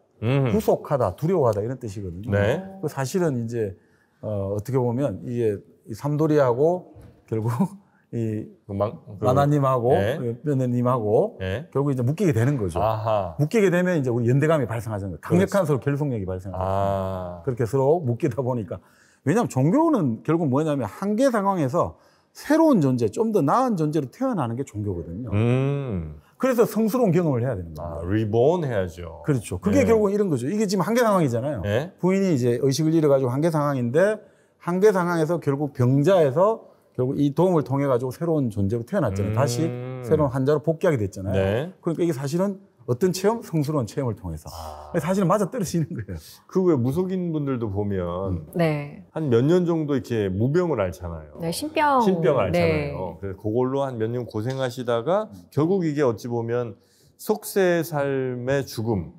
구속하다, 음. 두려워하다 이런 뜻이거든요. 네. 그 사실은 이제 어, 어떻게 보면 이게 이 삼돌이하고 결국 (laughs) 이 만, 그, 그, 만화님하고 그, 며느님하고 네. 결국 이제 묶이게 되는 거죠. 아하. 묶이게 되면 이제 우리 연대감이 발생하잖아요. 강력한 그렇지. 서로 결속력이 발생하죠. 아. 그렇게 서로 묶이다 보니까 왜냐하면 종교는 결국 뭐냐면 한계 상황에서 새로운 존재, 좀 더 나은 존재로 태어나는 게 종교거든요. 음. 그래서 성스러운 경험을 해야 됩니다. 아, 리본 해야죠. 그렇죠. 그게 네. 결국은 이런 거죠. 이게 지금 한계 상황이잖아요. 네? 부인이 이제 의식을 잃어가지고 한계 상황인데 한계 상황에서 결국 병자에서 결국 이 도움을 통해 가지고 새로운 존재로 태어났잖아요. 음. 다시 새로운 환자로 복귀하게 됐잖아요. 네. 그러니까 이게 사실은 어떤 체험? 성스러운 체험을 통해서. 아. 사실은 맞아 떨어지는 거예요. 그왜 무속인 분들도 보면 음. 네. 한 몇 년 정도 이렇게 무병을 앓잖아요. 네, 신병. 신병을 앓잖아요. 네. 그래서 그걸로 한 몇 년 고생하시다가 결국 이게 어찌 보면 속세 삶의 죽음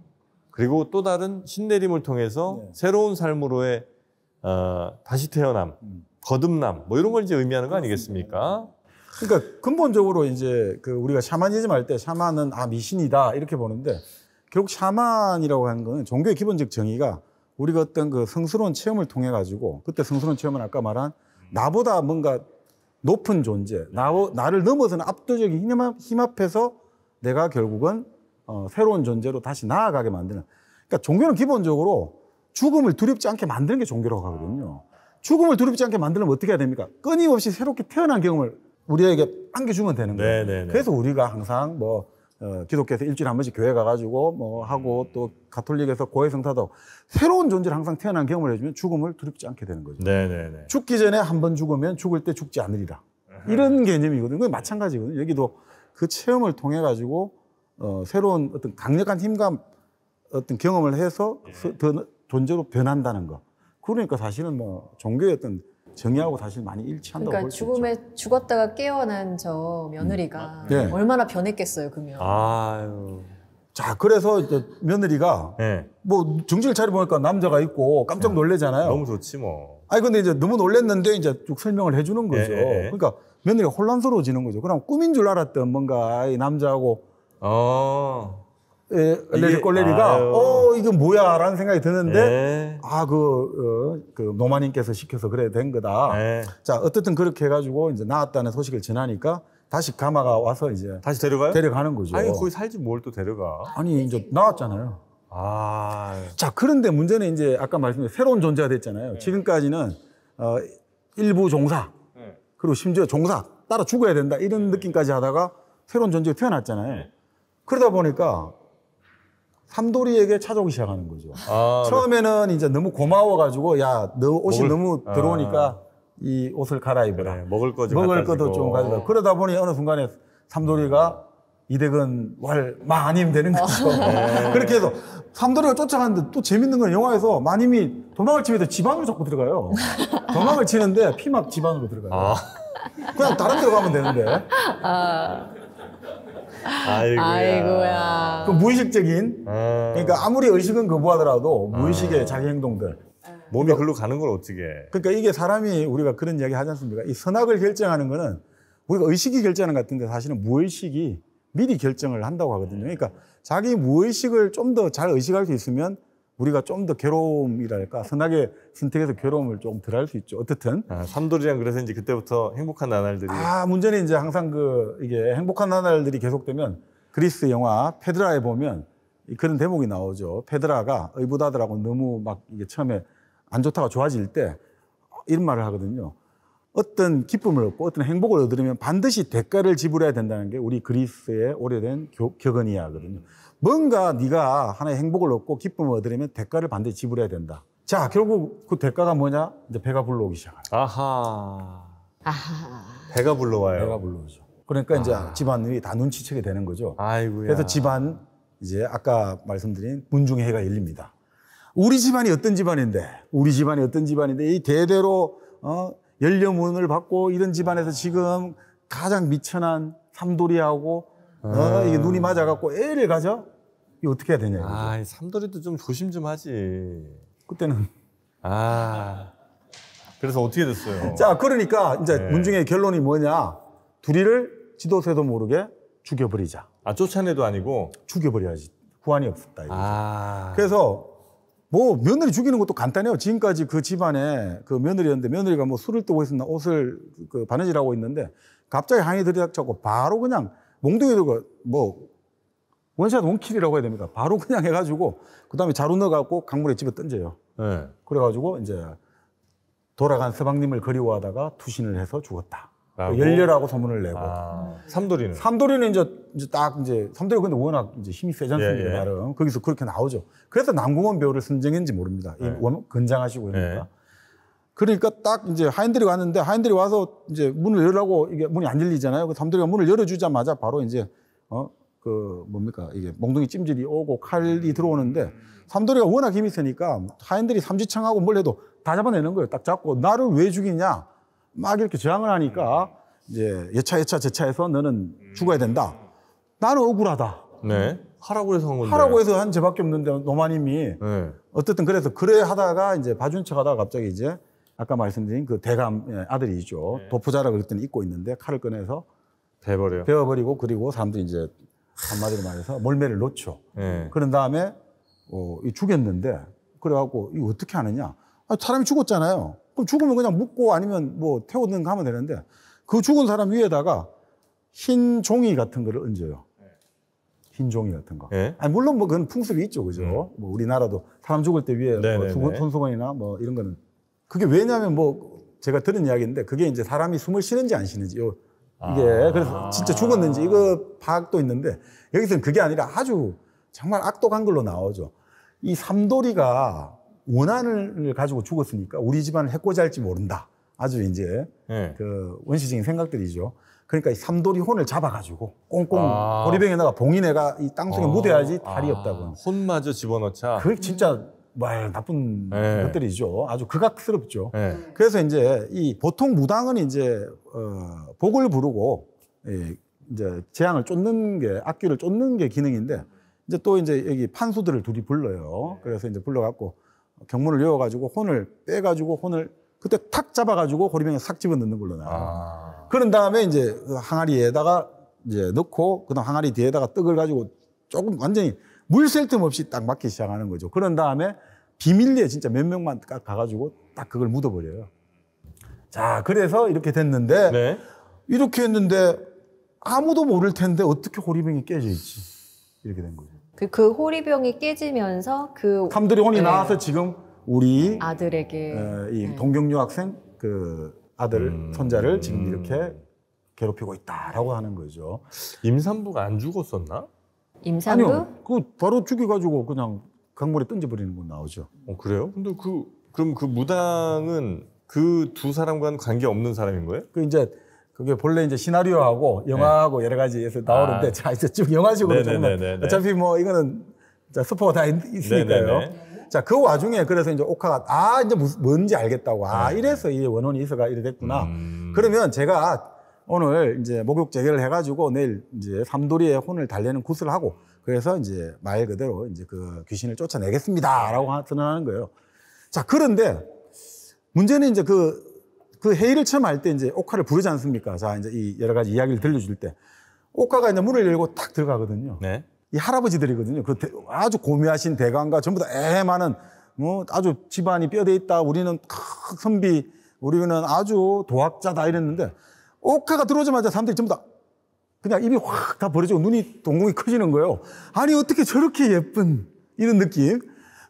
그리고 또 다른 신내림을 통해서 네. 새로운 삶으로의 어, 다시 태어남, 음. 거듭남 뭐 이런 걸 이제 의미하는 거 아니겠습니까? 그러니까 근본적으로 이제 그 우리가 샤머니즘 할 때 샤만은 아 미신이다 이렇게 보는데 결국 샤만이라고 하는 거는 종교의 기본적 정의가 우리가 어떤 그 성스러운 체험을 통해 가지고 그때 성스러운 체험은 아까 말한 나보다 뭔가 높은 존재, 나, 나를 넘어서는 압도적인 힘, 힘 앞에서 내가 결국은 어, 새로운 존재로 다시 나아가게 만드는. 그러니까 종교는 기본적으로 죽음을 두렵지 않게 만드는 게 종교라고 하거든요. 죽음을 두렵지 않게 만들면 어떻게 해야 됩니까? 끊임없이 새롭게 태어난 경험을 우리에게 안겨주면 되는 거예요. 네네네. 네, 네. 그래서 우리가 항상 뭐 어, 기독교에서 일주일에 한 번씩 교회 가가지고 뭐 하고 음. 또 가톨릭에서 고해성사도 새로운 존재를 항상 태어난 경험을 해주면 죽음을 두렵지 않게 되는 거죠. 네네네. 네, 죽기 전에 한 번 죽으면 죽을 때 죽지 않으리라. 아 이런 개념이거든요. 그 마찬가지거든요. 여기도 그 체험을 통해 가지고 어, 새로운 어떤 강력한 힘감 어떤 경험을 해서 예. 더 존재로 변한다는 거. 그러니까 사실은 뭐 종교의 어떤 정의하고 사실 많이 일치한다고 그러니까 죽음에 죽었다가 깨어난 저 며느리가 음. 네. 얼마나 변했겠어요 그면 아유. 자 그래서 며느리가 네. 뭐 정신을 차려 보니까 남자가 있고 깜짝 네. 놀래잖아요. 너무 좋지 뭐. 아니 근데 이제 너무 놀랬는데 이제 쭉 설명을 해주는 예, 거죠. 네. 그러니까 며느리가 혼란스러워지는 거죠. 그럼 꿈인 줄 알았던 뭔가 이 남자하고 어. 예, 얼레리 꼴레리가 아유. 어 이게 뭐야라는 생각이 드는데 예. 아그 어, 그 노마님께서 시켜서 그래 된 거다. 에. 예. 자 어쨌든 그렇게 해가지고 이제 나왔다는 소식을 전하니까 다시 가마가 와서 이제 다시 데려가요? 데려가는 거죠. 아니 거기 살지 뭘 또 데려가? 아니 이제 나왔잖아요. 아. 자 그런데 문제는 이제 아까 말씀드린 새로운 존재가 됐잖아요. 네. 지금까지는 어, 일부 종사 네. 그리고 심지어 종사 따라 죽어야 된다 이런 네. 느낌까지 하다가 새로운 존재가 태어났잖아요. 그러다 보니까 삼돌이에게 찾아오기 시작하는 거죠. 아, 네. 처음에는 이제 너무 고마워가지고 야너 옷이 먹을, 너무 들어오니까 아. 이 옷을 갈아입어라. 그래, 네, 먹을 거좀 먹을 것도 좀 가져다. 그러다 보니 어느 순간에 삼돌이가 이대근 왈 마님 되는 거죠. 어. 네. 그렇게 해서 삼돌이가 쫓아가는데 또 재밌는 건 영화에서 마님이 도망을 치면서 지방으로 자꾸 들어가요. 도망을 치는데 피막지방으로 들어가요. 아. 그냥 다른 데로 가면 되는데. 아. 아이고야. 아이고야. 그 무의식적인. 아. 그러니까 아무리 의식은 거부하더라도 무의식의 아. 자기 행동들. 몸이 글로 가는 걸 어떻게. 그러니까 이게 사람이 우리가 그런 이야기 하지 않습니까? 이 선악을 결정하는 거는 우리가 의식이 결정하는 것 같은데 사실은 무의식이 미리 결정을 한다고 하거든요. 그러니까 자기 무의식을 좀 더 잘 의식할 수 있으면 우리가 좀 더 괴로움이랄까 선하게 선택해서 괴로움을 조금 덜할 수 있죠. 어떻든 아, 삼돌이랑 그래서 이제 그때부터 행복한 나날들이 아 문제는 이제 항상 그 이게 행복한 나날들이 계속되면 그리스 영화 페드라에 보면 그런 대목이 나오죠. 페드라가 의붓아들하고 너무 막 이게 처음에 안 좋다가 좋아질 때 이런 말을 하거든요. 어떤 기쁨을 얻고 어떤 행복을 얻으려면 반드시 대가를 지불해야 된다는 게 우리 그리스의 오래된 교, 격언이야거든요. 뭔가 네가 하나의 행복을 얻고 기쁨을 얻으려면 대가를 반드시 지불해야 된다. 자, 결국 그 대가가 뭐냐? 이제 배가 불러오기 시작합니다 아하. 아하. 배가 불러와요. 배가 불러오죠. 그러니까 이제 아. 집안일이 다 눈치채게 되는 거죠. 아이고야. 그래서 집안 이제 아까 말씀드린 문중의 해가 열립니다. 우리 집안이 어떤 집안인데, 우리 집안이 어떤 집안인데 이 대대로 어, 열려문을 받고 이런 집안에서 지금 가장 미천한 삼돌이하고 어, 아. 이게 눈이 맞아갖고 애를 가져 이 어떻게 해야 되냐. 이거죠. 아, 삼돌이도 좀 조심 좀 하지. 그때는 아. 그래서 어떻게 됐어요? (laughs) 자, 그러니까 이제 네. 문중의 결론이 뭐냐? 둘이를 지도세도 모르게 죽여버리자. 아, 쫓아내도 아니고 죽여버려야지. 구안이 없었다. 이거죠. 아. 그래서 뭐 며느리 죽이는 것도 간단해요. 지금까지 그 집안에 그 며느리였는데 며느리가 뭐 술을 뜨고 있었나 옷을 그 바느질하고 있는데 갑자기 항이 들이닥쳐고 바로 그냥 몽둥이 들뭐 원샷 원킬이라고 해야 됩니다. 바로 그냥 해가지고 그 다음에 자루 넣어갖고 강물에 집어 던져요. 네. 그래가지고 이제 돌아간 서방님을 그리워하다가 투신을 해서 죽었다. 라고? 열렬하고 소문을 내고 아, 삼돌이는 삼돌이는 이제, 이제 딱 이제 삼돌이 근데 워낙 이제 힘이 세지 않습니까 예, 예. 나름 거기서 그렇게 나오죠. 그래서 남궁원 배우를 선정했는지 모릅니다. 예. 원, 건장하시고 이러니까 네. 그러니까 딱 이제 하인들이 왔는데 하인들이 와서 이제 문을 열라고 이게 문이 안 열리잖아요. 그 삼돌이가 문을 열어주자마자 바로 이제 어그 뭡니까 이게 몽둥이 찜질이 오고 칼이 음. 들어오는데 삼돌이가 워낙 힘이 있으니까 하인들이 삼지창하고 몰래도다 잡아내는 거예요. 딱 잡고 나를 왜 죽이냐 막 이렇게 저항을 하니까 음. 이제 여차여차 저차해서 너는 음. 죽어야 된다. 나는 억울하다. 네. 하라고 해서 한 건데. 하라고 해서 한 죄밖에 없는데 노마님이 네. 어쨌든 그래서 그래 하다가 이제 봐준 척하다가 갑자기 이제 아까 말씀드린 그 대감 예, 아들이죠. 네. 도포자라 그랬더니 입고 있는데 칼을 꺼내서 베버려 베어버리고 그리고 사람들이 이제 한마디로 말해서 몰매를 놓죠. 네. 그런 다음에 어, 이 죽였는데 그래갖고 이거 어떻게 하느냐? 아, 사람이 죽었잖아요. 그럼 죽으면 그냥 묻고 아니면 뭐 태우든가 면 되는데 그 죽은 사람 위에다가 흰 종이 같은 거를 얹어요. 흰 종이 같은 거. 네? 아니 물론 뭐 그건 풍습이 있죠, 그죠? 네. 뭐 우리나라도 사람 죽을 때 위에 네네네. 뭐 네, 네, 네. 손수건이나 뭐 이런 거는 그게 왜냐하면 뭐 제가 들은 이야기인데 그게 이제 사람이 숨을 쉬는지 안 쉬는지 요 이게 아. 그래서 진짜 죽었는지 이거 파악도 있는데 여기서는 그게 아니라 아주 정말 악독한 걸로 나오죠. 이 삼돌이가 원한을 가지고 죽었으니까 우리 집안을 해코지 할지 모른다. 아주 이제 네. 그 원시적인 생각들이죠. 그러니까 이 삼돌이 혼을 잡아가지고 꽁꽁 아. 보리병에다가 봉인해가 이 땅속에 아. 묻어야지 탈이 아. 없다고. 혼마저 집어넣자. 그 진짜 뭐 나쁜 네. 것들이죠. 아주 극악스럽죠. 네. 그래서 이제 이 보통 무당은 이제 어, 복을 부르고 예, 이제 재앙을 쫓는 게 악귀를 쫓는 게 기능인데 이제 또 이제 여기 판수들을 둘이 불러요. 예. 그래서 이제 불러갖고 경문을 외워가지고 혼을 빼가지고 혼을 그때 탁 잡아가지고 호리병에싹 집어 넣는 걸로 나와요. 아. 그런 다음에 이제 그 항아리에다가 이제 넣고 그다음 항아리 뒤에다가 떡을 가지고 조금 완전히 물셀틈없이 딱 맞기 시작하는 거죠. 그런 다음에 비밀리에 진짜 몇 명만 딱 가가지고 딱 그걸 묻어버려요. 자, 그래서 이렇게 됐는데 네. 이렇게 했는데 아무도 모를 텐데 어떻게 호리병이 깨져 있지? 이렇게 된 거죠. 그, 그 호리병이 깨지면서 그 탐들이 혼이 네. 나와서 지금 우리 아들에게 어, 이 네. 동경유 학생 그 아들 음. 손자를 지금 음. 이렇게 괴롭히고 있다라고 하는 거죠. 임산부가 안 죽었었나? 임상도 아니요. 그 바로 죽여가지고 그냥 강물에 던져버리는 건 나오죠. 어, 그래요? 근데 그, 그럼 그 무당은 그 두 사람과는 관계 없는 사람인 거예요? 그 이제 그게 본래 이제 시나리오하고 영화하고 네. 여러 가지에서 아. 나오는데 아. 자, 이제 쭉 영화식으로 조 네, 네, 네, 어차피 뭐 이거는 자, 스포가 다 있으니까요. 자, 그 와중에 그래서 이제 오카가 아, 이제 무슨, 뭔지 알겠다고. 아, 이래서 이 원혼이 있어가 이래 됐구나. 음. 그러면 제가 오늘 이제 목욕 재개를 해가지고 내일 이제 삼돌이의 혼을 달래는 굿을 하고 그래서 이제 말 그대로 이제 그 귀신을 쫓아내겠습니다라고 선언하는 거예요. 자 그런데 문제는 이제 그그 그 회의를 처음 할 때 이제 옥화를 부르지 않습니까? 자 이제 이 여러 가지 이야기를 들려줄 때옥화가 이제 문을 열고 탁 들어가거든요. 네. 이 할아버지들이거든요. 그 대, 아주 고미하신 대감과 전부 다애 많은 어, 뭐 아주 집안이 뼈대 있다. 우리는 탁 선비, 우리는 아주 도학자다 이랬는데 오카가 들어오자마자 사람들이 전부 다 그냥 입이 확 다 벌어지고 눈이 동공이 커지는 거예요. 아니 어떻게 저렇게 예쁜 이런 느낌?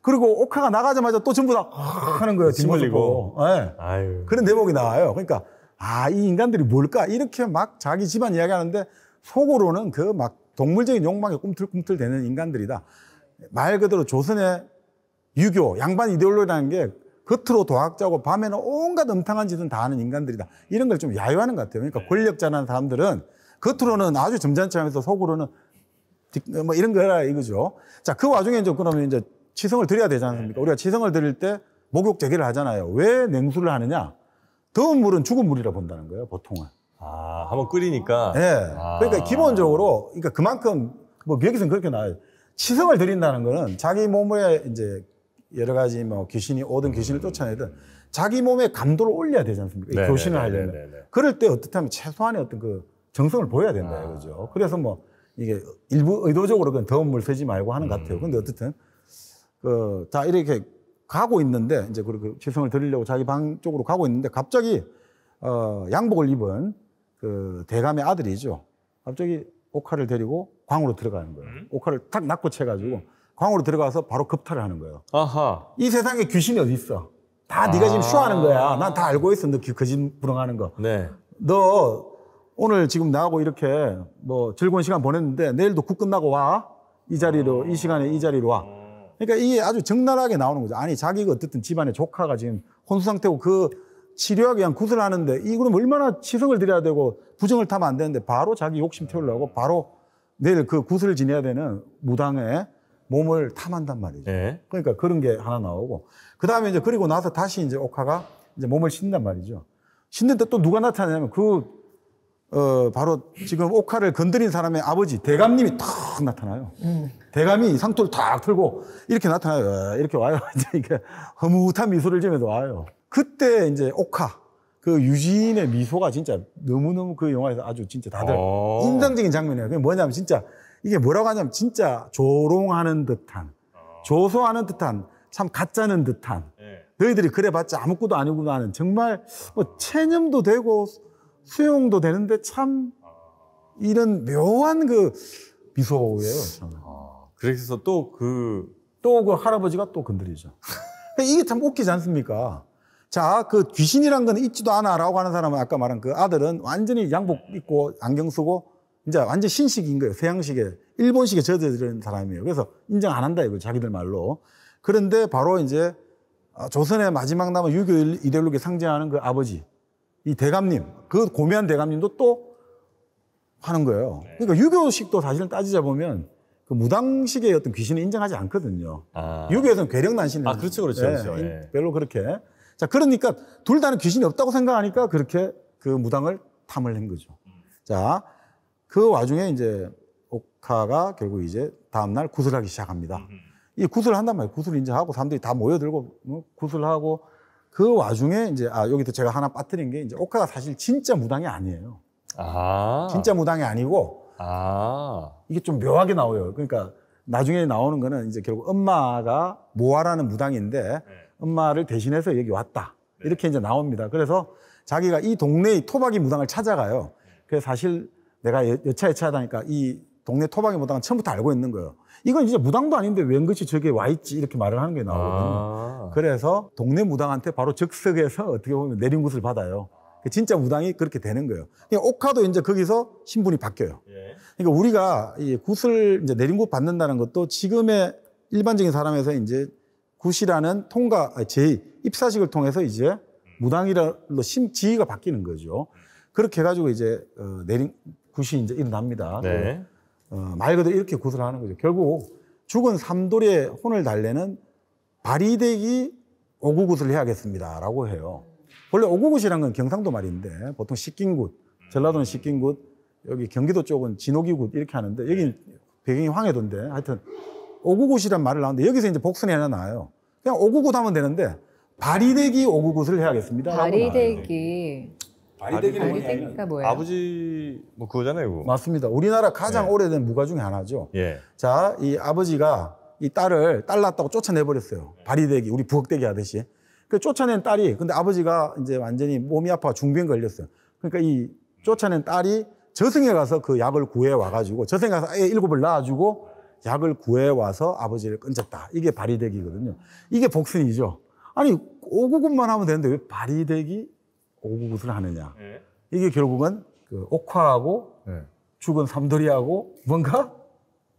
그리고 오카가 나가자마자 또 전부 다 하는 거예요. 뒷물리고. 네. 예. 아유. 그런 대목이 나와요. 그러니까 아 이 인간들이 뭘까 이렇게 막 자기 집안 이야기하는데 속으로는 그 막 동물적인 욕망에 꿈틀꿈틀 대는 인간들이다. 말 그대로 조선의 유교 양반 이데올로기라는 게 겉으로 도학자고 밤에는 온갖 음탕한 짓은 다 하는 인간들이다. 이런 걸 좀 야유하는 것 같아요. 그러니까 네. 권력자라는 사람들은 겉으로는 아주 점잖지 하면서 속으로는 어, 뭐 이런 거라 이거죠. 자, 그 와중에 이제 그러면 이제 치성을 드려야 되지 않습니까? 네. 우리가 치성을 드릴 때 목욕 제기를 하잖아요. 왜 냉수를 하느냐? 더운 물은 죽은 물이라 본다는 거예요, 보통은. 아, 한번 끓이니까. 네. 아. 그러니까 기본적으로, 그러니까 그만큼 뭐 여기서는 그렇게 나와요. 치성을 드린다는 거는 자기 몸에 이제 여러 가지 뭐 귀신이 오든 음. 귀신을 쫓아내든 자기 몸에 감도를 올려야 되지 않습니까? 네네네, 네, 교신을 네, 네, 하려면. 네네네. 그럴 때 어떻게 하면 최소한의 어떤 그 정성을 보여야 된다 아. 이거죠. 그래서 뭐 이게 일부 의도적으로 그 더운 물 쓰지 말고 하는 것 같아요. 음. 근데 어쨌든 그다 이렇게 가고 있는데 이제 그렇게 최성을 그 드리려고 자기 방 쪽으로 가고 있는데 갑자기 어 양복을 입은 그 대감의 아들이죠. 갑자기 오카를 데리고 광으로 들어가는 거예요. 음. 오카를 탁 낚고 채 가지고 광으로 들어가서 바로 급탈을 하는 거예요. 아하. 이 세상에 귀신이 어디 있어? 다 아. 네가 지금 아. 쇼하는 거야. 난 다 알고 있어. 너 거짓부렁하는 거. 네. 너 오늘 지금 나하고 이렇게 뭐 즐거운 시간 보냈는데 내일도 국 끝나고 와. 이 자리로, 아. 이 시간에 이 자리로 와. 그러니까 이게 아주 적나라하게 나오는 거죠. 아니, 자기가 어쨌든 집안에 조카가 지금 혼수 상태고 그 치료하기 위한 구슬 하는데 이 그럼 얼마나 치성을 드려야 되고 부정을 타면 안 되는데 바로 자기 욕심 태우려고 바로 내일 그 구슬을 지내야 되는 무당의 몸을 탐한단 말이죠. 네. 그러니까 그런 게 하나 나오고 그 다음에 이제 그리고 나서 다시 이제 옥화가 이제 몸을 신단 말이죠. 신는데 또 누가 나타나냐면 그 어, 바로 지금 옥화를 건드린 사람의 아버지 대감님이 탁 나타나요. 음. 대감이 상투를 탁 틀고 이렇게 나타나요. 예, 이렇게 와요. (laughs) 이제 이렇게 허무한 미소를 지면서 와요. 그때 이제 옥화 그 유진의 미소가 진짜 너무너무 그 영화에서 아주 진짜 다들 어. 인상적인 장면이에요. 그게 뭐냐면 진짜 이게 뭐라고 하냐면 진짜 조롱하는 듯한, 아. 조소하는 듯한, 참 가짜는 듯한, 예. 너희들이 그래봤자 아무것도 아니구나 하는 정말 뭐 체념도 되고 수용도 되는데 참 아. 이런 묘한 그 미소예요. 저는. 아, 그래서 또 그또그 그 할아버지가 또 건드리죠. (laughs) 이게 참 웃기지 않습니까? 자, 그 귀신이란 건 있지도 않아라고 하는 사람은 아까 말한 그 아들은 완전히 양복 네. 입고 안경 쓰고 이제 완전 신식인 거예요. 서양식에 일본식에 젖어드는 사람이에요. 그래서 인정 안 한다 이거 자기들 말로. 그런데 바로 이제 아, 조선의 마지막 남은 유교 이데올로기 상징하는 그 아버지, 이 대감님, 그 고매한 대감님도 또 하는 거예요. 네. 그러니까 유교식도 사실은 따지자 보면 그 무당식의 어떤 귀신을 인정하지 않거든요. 아. 유교에서는 괴력난신. 아, 그렇죠, 그렇죠. 그렇죠. 예, 예, 별로 그렇게. 자, 그러니까 둘 다는 귀신이 없다고 생각하니까 그렇게 그 무당을 탐을 한 거죠. 음. 자, 그 와중에 이제 오카가 결국 이제 다음날 구슬하기 시작합니다. 음, 음. 이 구슬을 한단 말이에요. 구슬 이제 하고 사람들이 다 모여들고 어, 구슬하고 그 와중에 이제 아여기서 제가 하나 빠뜨린 게 이제 오카가 사실 진짜 무당이 아니에요. 아. 진짜 무당이 아니고 아. 이게 좀 묘하게 나와요. 그러니까 나중에 나오는 거는 이제 결국 엄마가 모아라는 무당인데 네. 엄마를 대신해서 여기 왔다. 네. 이렇게 이제 나옵니다. 그래서 자기가 이 동네의 토박이 무당을 찾아가요. 네. 그래서 사실 내가 여차여차하다니까 이 동네 토박이 무당은 처음부터 알고 있는 거예요. 이건 이제 무당도 아닌데 왠것이저게와 있지 이렇게 말을 하는 게 나오거든요. 아. 그래서 동네 무당한테 바로 즉석에서 어떻게 보면 내린 곳을 받아요. 그 진짜 무당이 그렇게 되는 거예요. 그러니까 옥화도 이제 거기서 신분이 바뀌어요. 예. 그러니까 우리가 이 굿을 이제 내린 곳 받는다는 것도 지금의 일반적인 사람에서 이제 굿이라는 통과 제의 입사식을 통해서 이제 무당이로 심 지위가 바뀌는 거죠. 그렇게 해가지고 이제 어, 내린 굿이 이제 일어납니다. 네. 그, 어, 말 그대로 이렇게 굿을 하는 거죠. 결국 죽은 삼돌의 혼을 달래는 바리대기 오구굿을 해야겠습니다라고 해요. 원래 오구굿이란 건 경상도 말인데 보통 식긴굿, 전라도는 식긴굿, 여기 경기도 쪽은 진옥이굿 이렇게 하는데 여기 배경이 황해도인데 하여튼 오구굿이란 말을 나왔는데 여기서 이제 복선이 하나 나와요. 그냥 오구굿 하면 되는데 바리대기 오구굿을 해야겠습니다. 바리대기 바리댕이가 뭐냐면 뭐예요? 아버지 뭐 그거잖아요. 그거. 맞습니다. 우리나라 가장 예. 오래된 무가 중에 하나죠. 예. 자, 이 아버지가 이 딸을 딸 낳았다고 쫓아내버렸어요. 바리대기 예. 우리 부엌대기 하듯이. 그 쫓아낸 딸이 근데 아버지가 이제 완전히 몸이 아파 중병 걸렸어요. 그러니까 이 쫓아낸 딸이 저승에 가서 그 약을 구해 와가지고 저승에 가서 아 일곱을 낳아주고 약을 구해 와서 아버지를 끊졌다. 이게 바리대기거든요. 이게 복순이죠. 아니 오구군만 하면 되는데 왜 바리대기 오붓을 하느냐. 네. 이게 결국은 그 옥화하고 네. 죽은 삼돌이하고 뭔가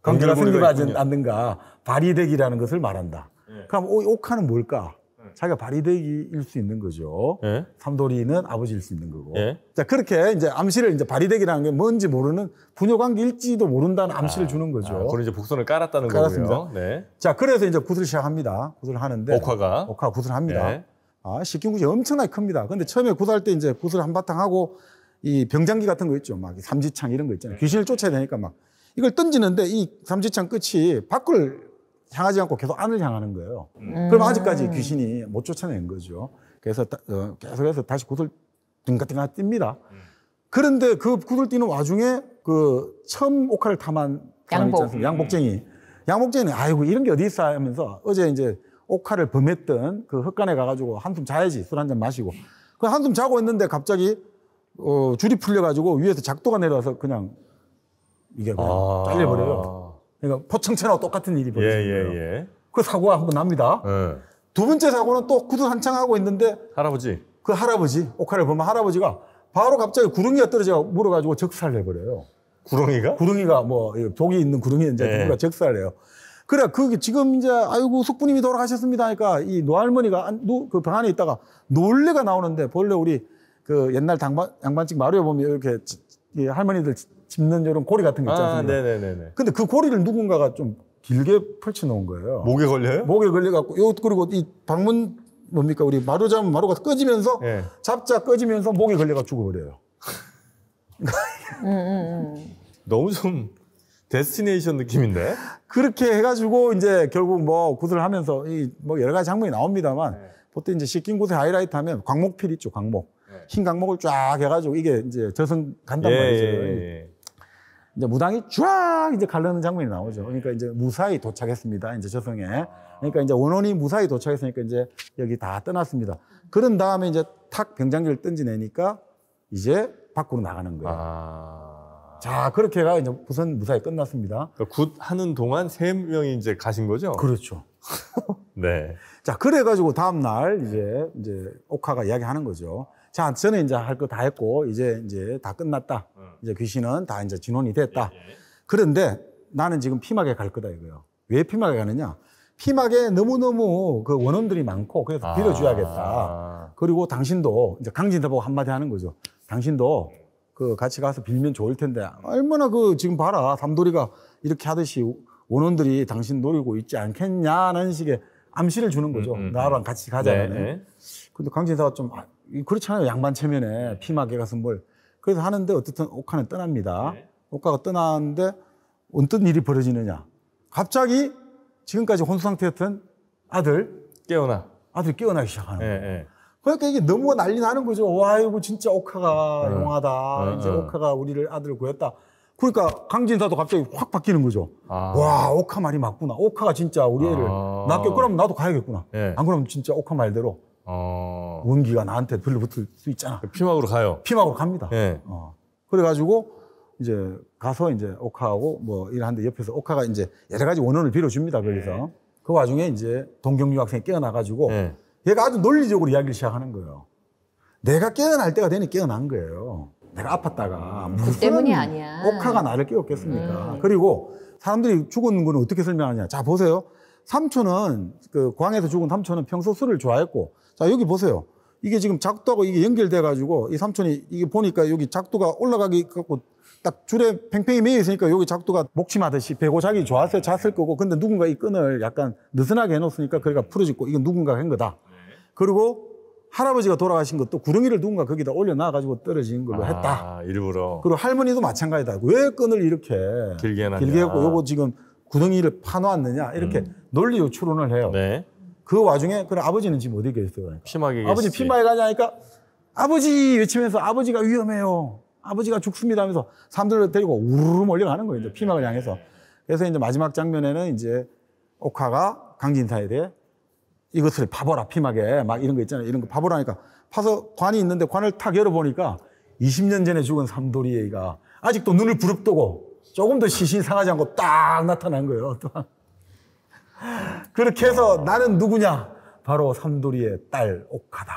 관계가 생겨가지 않는가 발의되기라는 것을 말한다. 네. 그럼 옥화는 뭘까? 자기가 발의되기일수 있는 거죠. 삼돌이는 아버지일 수 있는 거고. 자 그렇게 이제 암시를 이제 발의되기라는게 뭔지 모르는 부녀 관계일지도 모른다는 암시를 아, 주는 거죠. 아, 그걸 이제 복선을 깔았다는 깔았습니다. 거고요. 네. 자 그래서 이제 굿을 시작합니다. 굿을 하는데 옥화가 옥화 굿을 합니다. 아, 식기구이 엄청나게 큽니다. 근데 처음에 구사할 때 이제 구슬 한바탕 하고 이 병장기 같은 거 있죠. 막 삼지창 이런 거 있잖아요. 네. 귀신을 쫓아야 되니까 막 이걸 던지는데 이 삼지창 끝이 밖을 향하지 않고 계속 안을 향하는 거예요. 음. 그럼 음. 아직까지 귀신이 못 쫓아낸 거죠. 그래서 다, 어, 계속해서 다시 구슬 등가등가 뜁니다. 음. 그런데 그 구슬 뛰는 와중에 그 처음 옥화를 탐한 양복. 양복쟁이. 음. 양복쟁이는 아이고 이런 게 어디 있어 하면서 어제 이제 옥화를 범했던 그흙간에 가가지고 한숨 자야지 술 한잔 마시고 그 한숨 자고 있는데 갑자기 어, 줄이 풀려가지고 위에서 작도가 내려와서 그냥 이게 그냥 아~ 잘려버려요. 그러니까 포청채나 똑같은 일이 벌어진 예, 예, 거예요. 예. 그 사고가 한번 납니다. 예. 두 번째 사고는 또 구두 한창 하고 있는데 할아버지 그 할아버지 옥화를 범한 할아버지가 바로 갑자기 구렁이가 떨어져 물어가지고 적살 해버려요. 구렁이가 구릉이가 뭐 독이 있는 구렁이 이제 누가 예. 적살 해요. 그래, 그게 지금 이제, 아이고, 숙부님이 돌아가셨습니다 하니까 이 노할머니가 노, 그방 안에 있다가 놀래가 나오는데 본래 우리 그 옛날 양반 양반집 마루에 보면 이렇게 이 할머니들 짚는 이런 고리 같은 거 있잖아요. 아, 네네네. 근데 그 고리를 누군가가 좀 길게 펼쳐놓은 거예요. 목에 걸려요? 목에 걸려갖고, 요, 그리고 이 방문 뭡니까? 우리 마루 잡으 마루가 꺼지면서 네. 잡자 꺼지면서 목에 걸려가 죽어버려요. 음, 음, 음. 너무 좀 데스티네이션 느낌인데? 그렇게 해가지고 이제 결국 뭐 굿을 하면서 이 뭐 여러 가지 장면이 나옵니다만 네. 보통 이제 씻긴 곳에 하이라이트 하면 광목필 있죠, 광목. 네. 흰 광목을 쫙 해가지고 이게 이제 저승 간단 예, 말이죠. 예, 예. 이제 무당이 쫙 이제 갈르는 장면이 나오죠. 그러니까 이제 무사히 도착했습니다. 이제 저승에. 아. 그러니까 이제 원원이 무사히 도착했으니까 이제 여기 다 떠났습니다. 그런 다음에 이제 탁 병장기를 던지내니까 이제 밖으로 나가는 거예요. 아... 자, 그렇게 해가 이제 부산 무사히 끝났습니다. 그러니까 굿 하는 동안 세 명이 이제 가신 거죠? 그렇죠. (laughs) 네. 자, 그래가지고 다음날 이제, 이제 옥화가 이야기 하는 거죠. 자, 저는 이제 할 거 다 했고, 이제, 이제 다 끝났다. 음. 이제 귀신은 다 이제 진혼이 됐다. 예, 예. 그런데 나는 지금 피막에 갈 거다 이거예요. 왜 피막에 가느냐? 피막에 너무너무 그원혼들이 많고 그래서 빌어줘야겠다. 아. 그리고 당신도 이제 강진대보고 한마디 하는 거죠. 당신도 예. 그 같이 가서 빌면 좋을 텐데 얼마나 그 지금 봐라 삼돌이가 이렇게 하듯이 원원들이 당신 노리고 있지 않겠냐는 식의 암시를 주는 거죠. 음, 음, 음. 나랑 같이 가자는. 네, 네. 근데 강진사가 좀 아, 그렇잖아요. 양반 체면에 피막에 가서 뭘 그래서 하는데 어쨌든 옥하는 떠납니다. 네. 옥하가 떠나는데 어떤 일이 벌어지느냐. 갑자기 지금까지 혼수 상태였던 아들 깨어나 아들이 깨어나기 시작하는 네, 거예요. 네, 그러니까 이게 너무 난리 나는 거죠. 와, 이거 진짜 오카가 네. 용하다. 네. 이제 네. 오카가 우리를 아들을 구했다. 그러니까 강진사도 갑자기 확 바뀌는 거죠. 아. 와, 오카 말이 맞구나. 오카가 진짜 우리 애를 아. 낳겠 그럼 나도 가야겠구나. 네. 안 그러면 진짜 오카 말대로 어. 원기가 나한테 들러붙을 수 있잖아. 그 피막으로 가요. 피막으로 갑니다. 네. 어. 그래가지고 이제 가서 이제 오카하고 뭐 일하는데 옆에서 오카가 이제 여러 가지 원혼을 빌어줍니다. 거기서 네. 그 와중에 이제 동경유 학생이 깨어나가지고 네. 얘가 아주 논리적으로 이야기를 시작하는 거예요. 내가 깨어날 때가 되니 깨어난 거예요. 내가 아팠다가 음. 무슨 그 때문이 음, 아니야. 옥화가 나를 깨웠겠습니까? 음. 그리고 사람들이 죽은 건 어떻게 설명하냐. 자 보세요. 삼촌은 그 광에서 죽은 삼촌은 평소 술을 좋아했고 자 여기 보세요. 이게 지금 작두하고 이게 연결돼 가지고 이 삼촌이 이게 보니까 여기 작두가 올라가기 갖고 딱 줄에 팽팽히 매여 있으니까 여기 작두가 목침하듯이 배고 자기 좋았어요 잤을 거고 근데 누군가 이 끈을 약간 느슨하게 해놓으니까 거기가 풀어지고 이건 누군가 한 거다. 그리고 할아버지가 돌아가신 것도 구렁이를 누군가 거기다 올려놔가지고 떨어진 걸로 아, 했다. 일부러. 그리고 할머니도 마찬가지다. 왜 끈을 이렇게 길게 길게 했고 요거 지금 구덩이를 파놓았느냐 이렇게 음. 논리 요추을 해요. 네. 그 와중에 그 아버지는 지금 어디 계세요? 그러니까. 피막에 아버지 피막에 가냐니까 그러니까 아버지 외치면서 아버지가 위험해요. 아버지가 죽습니다 하면서 사람들을 데리고 우르르 몰려가는 거예요. 이제 피막을 향해서. 그래서 이제 마지막 장면에는 이제 옥화가 강진사에 대해 이것을 파보라 피막에 막 이런 거 있잖아요. 이런 거 파보라니까 파서 관이 있는데 관을 탁 열어보니까 20년 전에 죽은 삼돌이 애가 아직도 눈을 부릅뜨고 조금 더시신 상하지 않고 딱 나타난 거예요. 그렇게 해서 나는 누구냐? 바로 삼돌이의 딸 옥하다.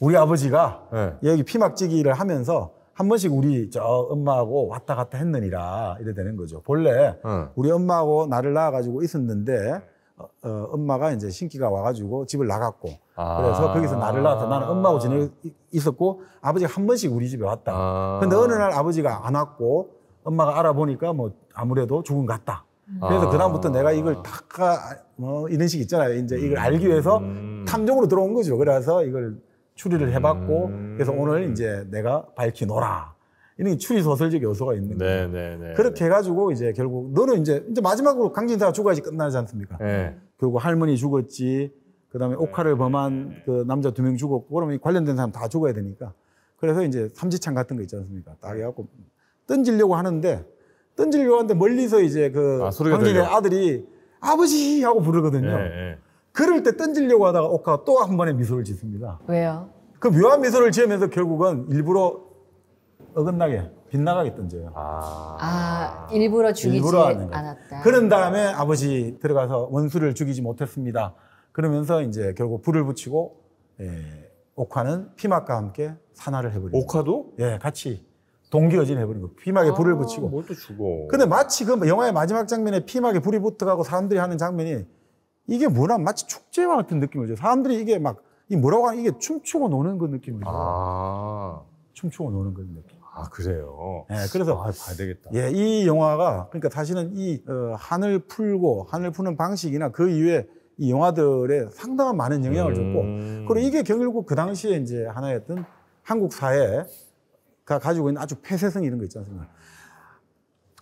우리 아버지가 네. 여기 피막지기를 하면서 한 번씩 우리 저 엄마하고 왔다 갔다 했느니라 이래 되는 거죠. 본래 네. 우리 엄마하고 나를 낳아가지고 있었는데 어, 어, 엄마가 이제 신기가 와가지고 집을 나갔고 아~ 그래서 거기서 나를 낳아서 나는 엄마하고 지내 있었고 아버지가 한 번씩 우리 집에 왔다. 아~ 근데 어느 날 아버지가 안 왔고 엄마가 알아보니까 뭐 아무래도 죽은 것 같다. 그래서 아~ 그다음부터 내가 이걸 닦아 뭐 이런 식 있잖아요. 이제 이걸 음. 알기 위해서 음~ 탐정으로 들어온 거죠. 그래서 이걸 추리를 해봤고 음~ 그래서 오늘 이제 내가 밝히노라. 이런 추리 소설적 요소가 있는 네, 거예요. 네, 네, 그렇게 네. 해가지고 이제 결국 너는 이제 이제 마지막으로 강진사가 죽어야지 끝나지 않습니까? 네. 결국 할머니 죽었지. 그다음에 옥화를 범한 그 남자 두 명 죽었고 그러면 관련된 사람 다 죽어야 되니까. 그래서 이제 삼지창 같은 거 있지 않습니까? 딱 해갖고 던지려고 하는데 던지려고 하는데 멀리서 이제 그 아, 강진의 아들이 아버지 하고 부르거든요. 그럴 때 던지려고 하다가 옥화가 또 한 번의 미소를 짓습니다. 왜요? 그 묘한 미소를 지으면서 결국은 일부러 어긋나게 빗나가게 던져요. 아, 아 일부러 죽이지 일부러 않았다. 그런 다음에 아버지 들어가서 원수를 죽이지 못했습니다. 그러면서 이제 결국 불을 붙이고 예, 옥화는 피막과 함께 산화를 해버리고 옥화도? 예, 같이 동기어진 해버린 거. 피막에 불을 아, 붙이고. 뭘 또 죽어. 근데 마치 그 영화의 마지막 장면에 피막에 불이 붙어가고 사람들이 하는 장면이 이게 뭐나 마치 축제와 같은 느낌을 줘 사람들이 이게 막, 이 뭐라고 하는 이게 춤추고 노는 그 느낌을 줘요. 아. 춤추고 노는 그 느낌. 아 그래요. 예, 그래서 아, 봐야 되겠다. 예, 이 영화가 그러니까 사실은 이 어, 한을 풀고 한을 푸는 방식이나 그 이외에 이 영화들에 상당한 많은 영향을 줬고 음. 그리고 이게 결국 그 당시에 이제 하나의 어떤 한국 사회가 가지고 있는 아주 폐쇄성 이런 거 있지 않습니까?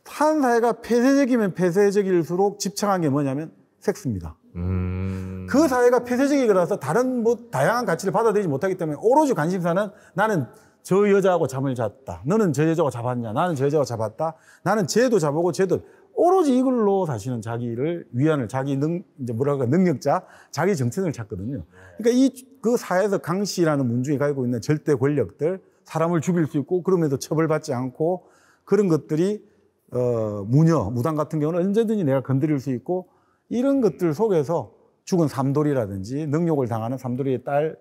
한 사회가 폐쇄적이면 폐쇄적일수록 집착한 게 뭐냐면 섹스입니다. 음... 그 사회가 폐쇄적이라서 다른 뭐 다양한 가치를 받아들이지 못하기 때문에 오로지 관심사는 나는 저 여자하고 잠을 잤다. 너는 저 여자하고 잡았냐? 나는 저 여자하고 잡았다. 나는 쟤도 잡고 쟤도 오로지 이걸로 다시는 자기를 위안을 자기 능 이제 뭐랄까 능력자 자기 정체성을 찾거든요. 그러니까 이 그 사회에서 강 씨라는 문중이 가지고 있는 절대 권력들 사람을 죽일 수 있고 그럼에도 처벌받지 않고 그런 것들이 어 무녀 무당 같은 경우는 언제든지 내가 건드릴 수 있고 이런 것들 속에서 죽은 삼돌이라든지 능욕을 당하는 삼돌이의 딸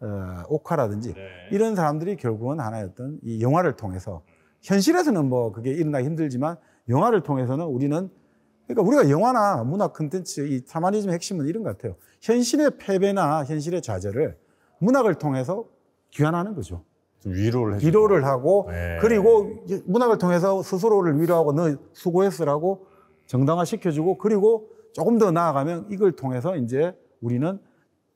어, 오카라든지 네. 이런 사람들이 결국은 하나의 어떤 이 영화를 통해서 현실에서는 뭐 그게 일어나기 힘들지만 영화를 통해서는 우리는 그러니까 우리가 영화나 문화 콘텐츠 이 타마니즘 핵심은 이런 것 같아요. 현실의 패배나 현실의 좌절을 문학을 통해서 귀환하는 거죠. 위로를 위로를 하고 네. 그리고 문학을 통해서 스스로를 위로하고 너 수고했으라고 정당화 시켜주고 그리고 조금 더 나아가면 이걸 통해서 이제 우리는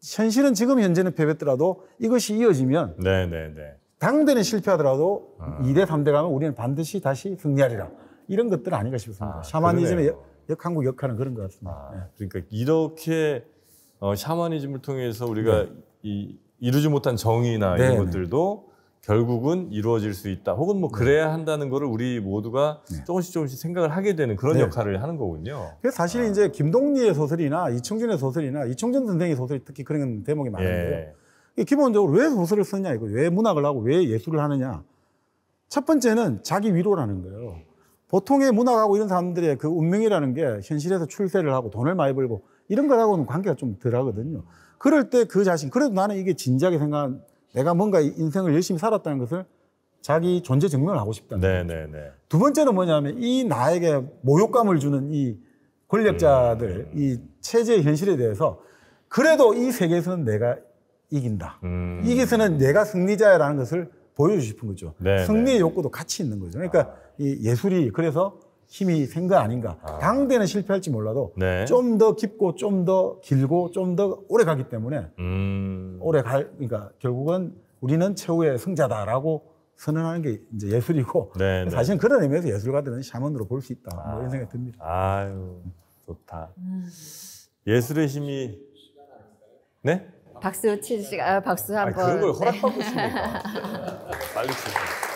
현실은 지금 현재는 패배했더라도 이것이 이어지면 네네네. 네, 네. 당대는 실패하더라도 아. 2대 3대 가면 우리는 반드시 다시 승리하리라 이런 것들 아닌가 싶습니다. 아, 샤머니즘의 역, 한국 역할은 그런 것 같습니다. 아, 예. 그러니까 이렇게 어, 샤머니즘을 통해서 우리가 네. 이, 이루지 못한 정의나 네, 이런 네. 것들도 결국은 이루어질 수 있다. 혹은 뭐 네. 그래야 한다는 거를 우리 모두가 네. 조금씩 조금씩 생각을 하게 되는 그런 네. 역할을 하는 거군요. 그래서 사실 아. 이제 김동리의 소설이나 이청준의 소설이나 이청준 선생의 소설이 특히 그런 대목이 많은데요. 예. 기본적으로 왜 소설을 쓰냐 이거 왜 문학을 하고 왜 예술을 하느냐. 첫 번째는 자기 위로라는 거예요. 보통의 문학하고 이런 사람들의 그 운명이라는 게 현실에서 출세를 하고 돈을 많이 벌고 이런 거하고는 관계가 좀 덜 하거든요. 그럴 때 그 자신, 그래도 나는 이게 진지하게 생각, 내가 뭔가 인생을 열심히 살았다는 것을 자기 존재 증명을 하고 싶다. 네네네. 네. 두 번째는 뭐냐면 이 나에게 모욕감을 주는 이 권력자들, 음. 이 체제의 현실에 대해서 그래도 이 세계에서는 내가 이긴다. 음. 이기서는 내가 승리자야라는 것을 보여주고 싶은 거죠. 네 승리의 네. 욕구도 같이 있는 거죠. 그러니까 아. 이 예술이 그래서 힘이 센 거 아닌가. 아. 당대는 실패할지 몰라도 네. 좀더 깊고 좀 더 길고 좀 더 오래 가기 때문에 음. 오래 갈 그러니까 결국은 우리는 최후의 승자다라고 선언하는 게 이제 예술이고 네네. 네. 사실은 그런 의미에서 예술가들은 샤먼으로 볼 수 있다 아. 뭐 이런 생각이 듭니다. 아유 좋다. 음. 예술의 힘이 네? 박수 치시 아, 박수 한번. 그런 걸 네. 허락받고 있습니 (laughs) 빨리 치세요.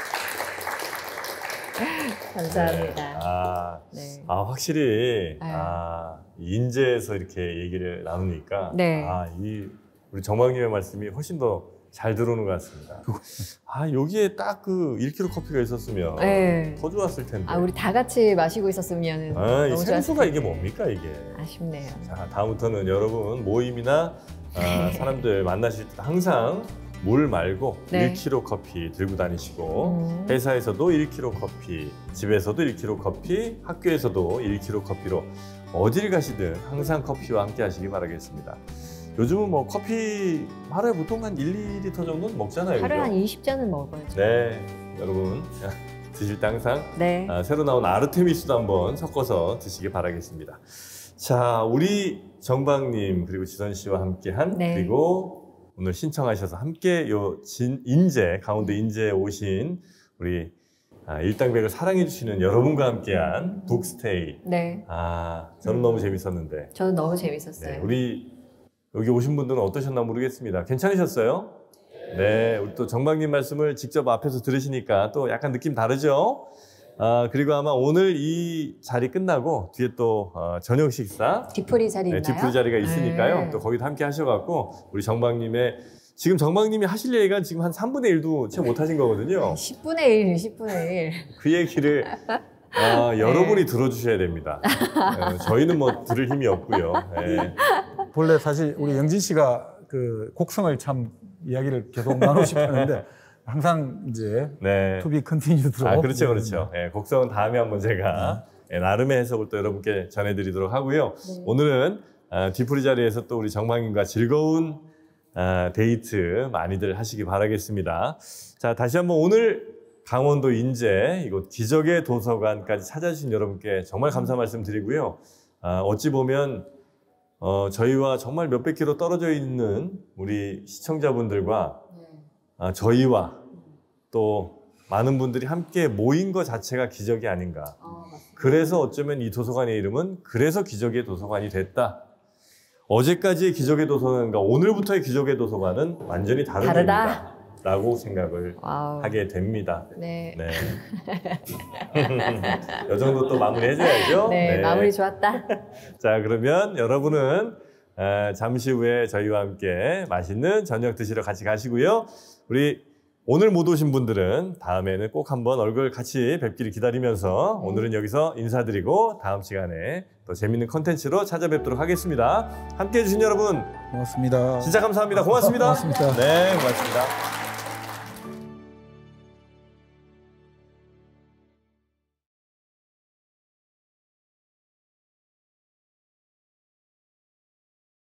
감사합니다. 네. 아, 네. 아 확실히 네. 아 인재에서 이렇게 얘기를 나누니까 네. 아, 이 우리 정박님의 말씀이 훨씬 더 잘 들어오는 것 같습니다. 아 여기에 딱 그 1kg 커피가 있었으면 네. 더 좋았을 텐데. 아 우리 다 같이 마시고 있었으면 아, 너무 생수가 이게 뭡니까 이게. 아쉽네요. 자 다음부터는 여러분 모임이나 아, 네. 사람들 만나실 때 항상 물 말고 네. 1kg 커피 들고 다니시고 음. 회사에서도 1kg 커피, 집에서도 1kg 커피, 학교에서도 1kg 커피로 어딜 가시든 항상 커피와 함께 하시기 바라겠습니다. 요즘은 뭐 커피 하루에 보통 한 1, 2리터 정도는 먹잖아요. 하루에 한 20잔은 먹어야죠. 네, 여러분 (laughs) 드실 때 항상 네. 아, 새로 나온 아르테미스도 한번 섞어서 드시길 바라겠습니다. 자, 우리 정박님 그리고 지선 씨와 함께한 네. 그리고 오늘 신청하셔서 함께 요 진, 인제, 강원도 인제에 오신 우리 아, 일당백을 사랑해 주시는 여러분과 함께한 음. 북스테이. 네. 아, 저는 너무 재밌었는데. 저는 너무 재밌었어요. 네, 우리 여기 오신 분들은 어떠셨나 모르겠습니다. 괜찮으셨어요? 네. 네 우리 또정박님 말씀을 직접 앞에서 들으시니까 또 약간 느낌 다르죠? 아, 그리고 아마 오늘 이 자리 끝나고 뒤에 또 어, 저녁 식사 뒤풀이 자리 네, 있나요? 뒤풀이 자리가 네. 있으니까요. 네. 또 거기도 함께 하셔갖고 우리 정박님의 지금 정박님이 하실 얘기가 지금 한 3분의 1도 채 못하신 거거든요. 10분의 아, 1, 10분의 1. 그 얘기를 아, (laughs) 네. 여러분이 들어주셔야 됩니다. 네, 저희는 뭐 들을 힘이 없고요. 네. 본래 사실 우리 영진 씨가 그 곡성을 참 이야기를 계속 나누고 싶었는데 항상 이제 네. 투비 컨티뉴드로 아 그렇죠 그렇죠 예, 곡성은 다음에 한번 제가 네. 나름의 해석을 또 여러분께 전해드리도록 하고요 네. 오늘은 아, 뒤풀이 자리에서 또 우리 정방님과 즐거운 아, 데이트 많이들 하시기 바라겠습니다 자 다시 한번 오늘 강원도 인제 이곳 기적의 도서관까지 찾아주신 여러분께 정말 감사 말씀드리고요 아, 어찌 보면 어, 저희와 정말 몇백 킬로 떨어져 있는 우리 시청자분들과 어, 저희와 또 많은 분들이 함께 모인 것 자체가 기적이 아닌가. 아, 그래서 어쩌면 이 도서관의 이름은 그래서 기적의 도서관이 됐다. 어제까지의 기적의 도서관과 오늘부터의 기적의 도서관은 완전히 다른 다르다. 라고 생각을 와우. 하게 됩니다. 네. 네. 이 (laughs) 정도 또 마무리해줘야죠. 네, 네. 마무리 좋았다. (laughs) 자, 그러면 여러분은 잠시 후에 저희와 함께 맛있는 저녁 드시러 같이 가시고요. 우리 오늘 못 오신 분들은 다음에는 꼭 한번 얼굴 같이 뵙기를 기다리면서 오늘은 여기서 인사드리고 다음 시간에 더 재밌는 컨텐츠로 찾아뵙도록 하겠습니다. 함께 해주신 여러분. 고맙습니다. 진짜 감사합니다. 고맙습니다. 고맙습니다. 네, 고맙습니다.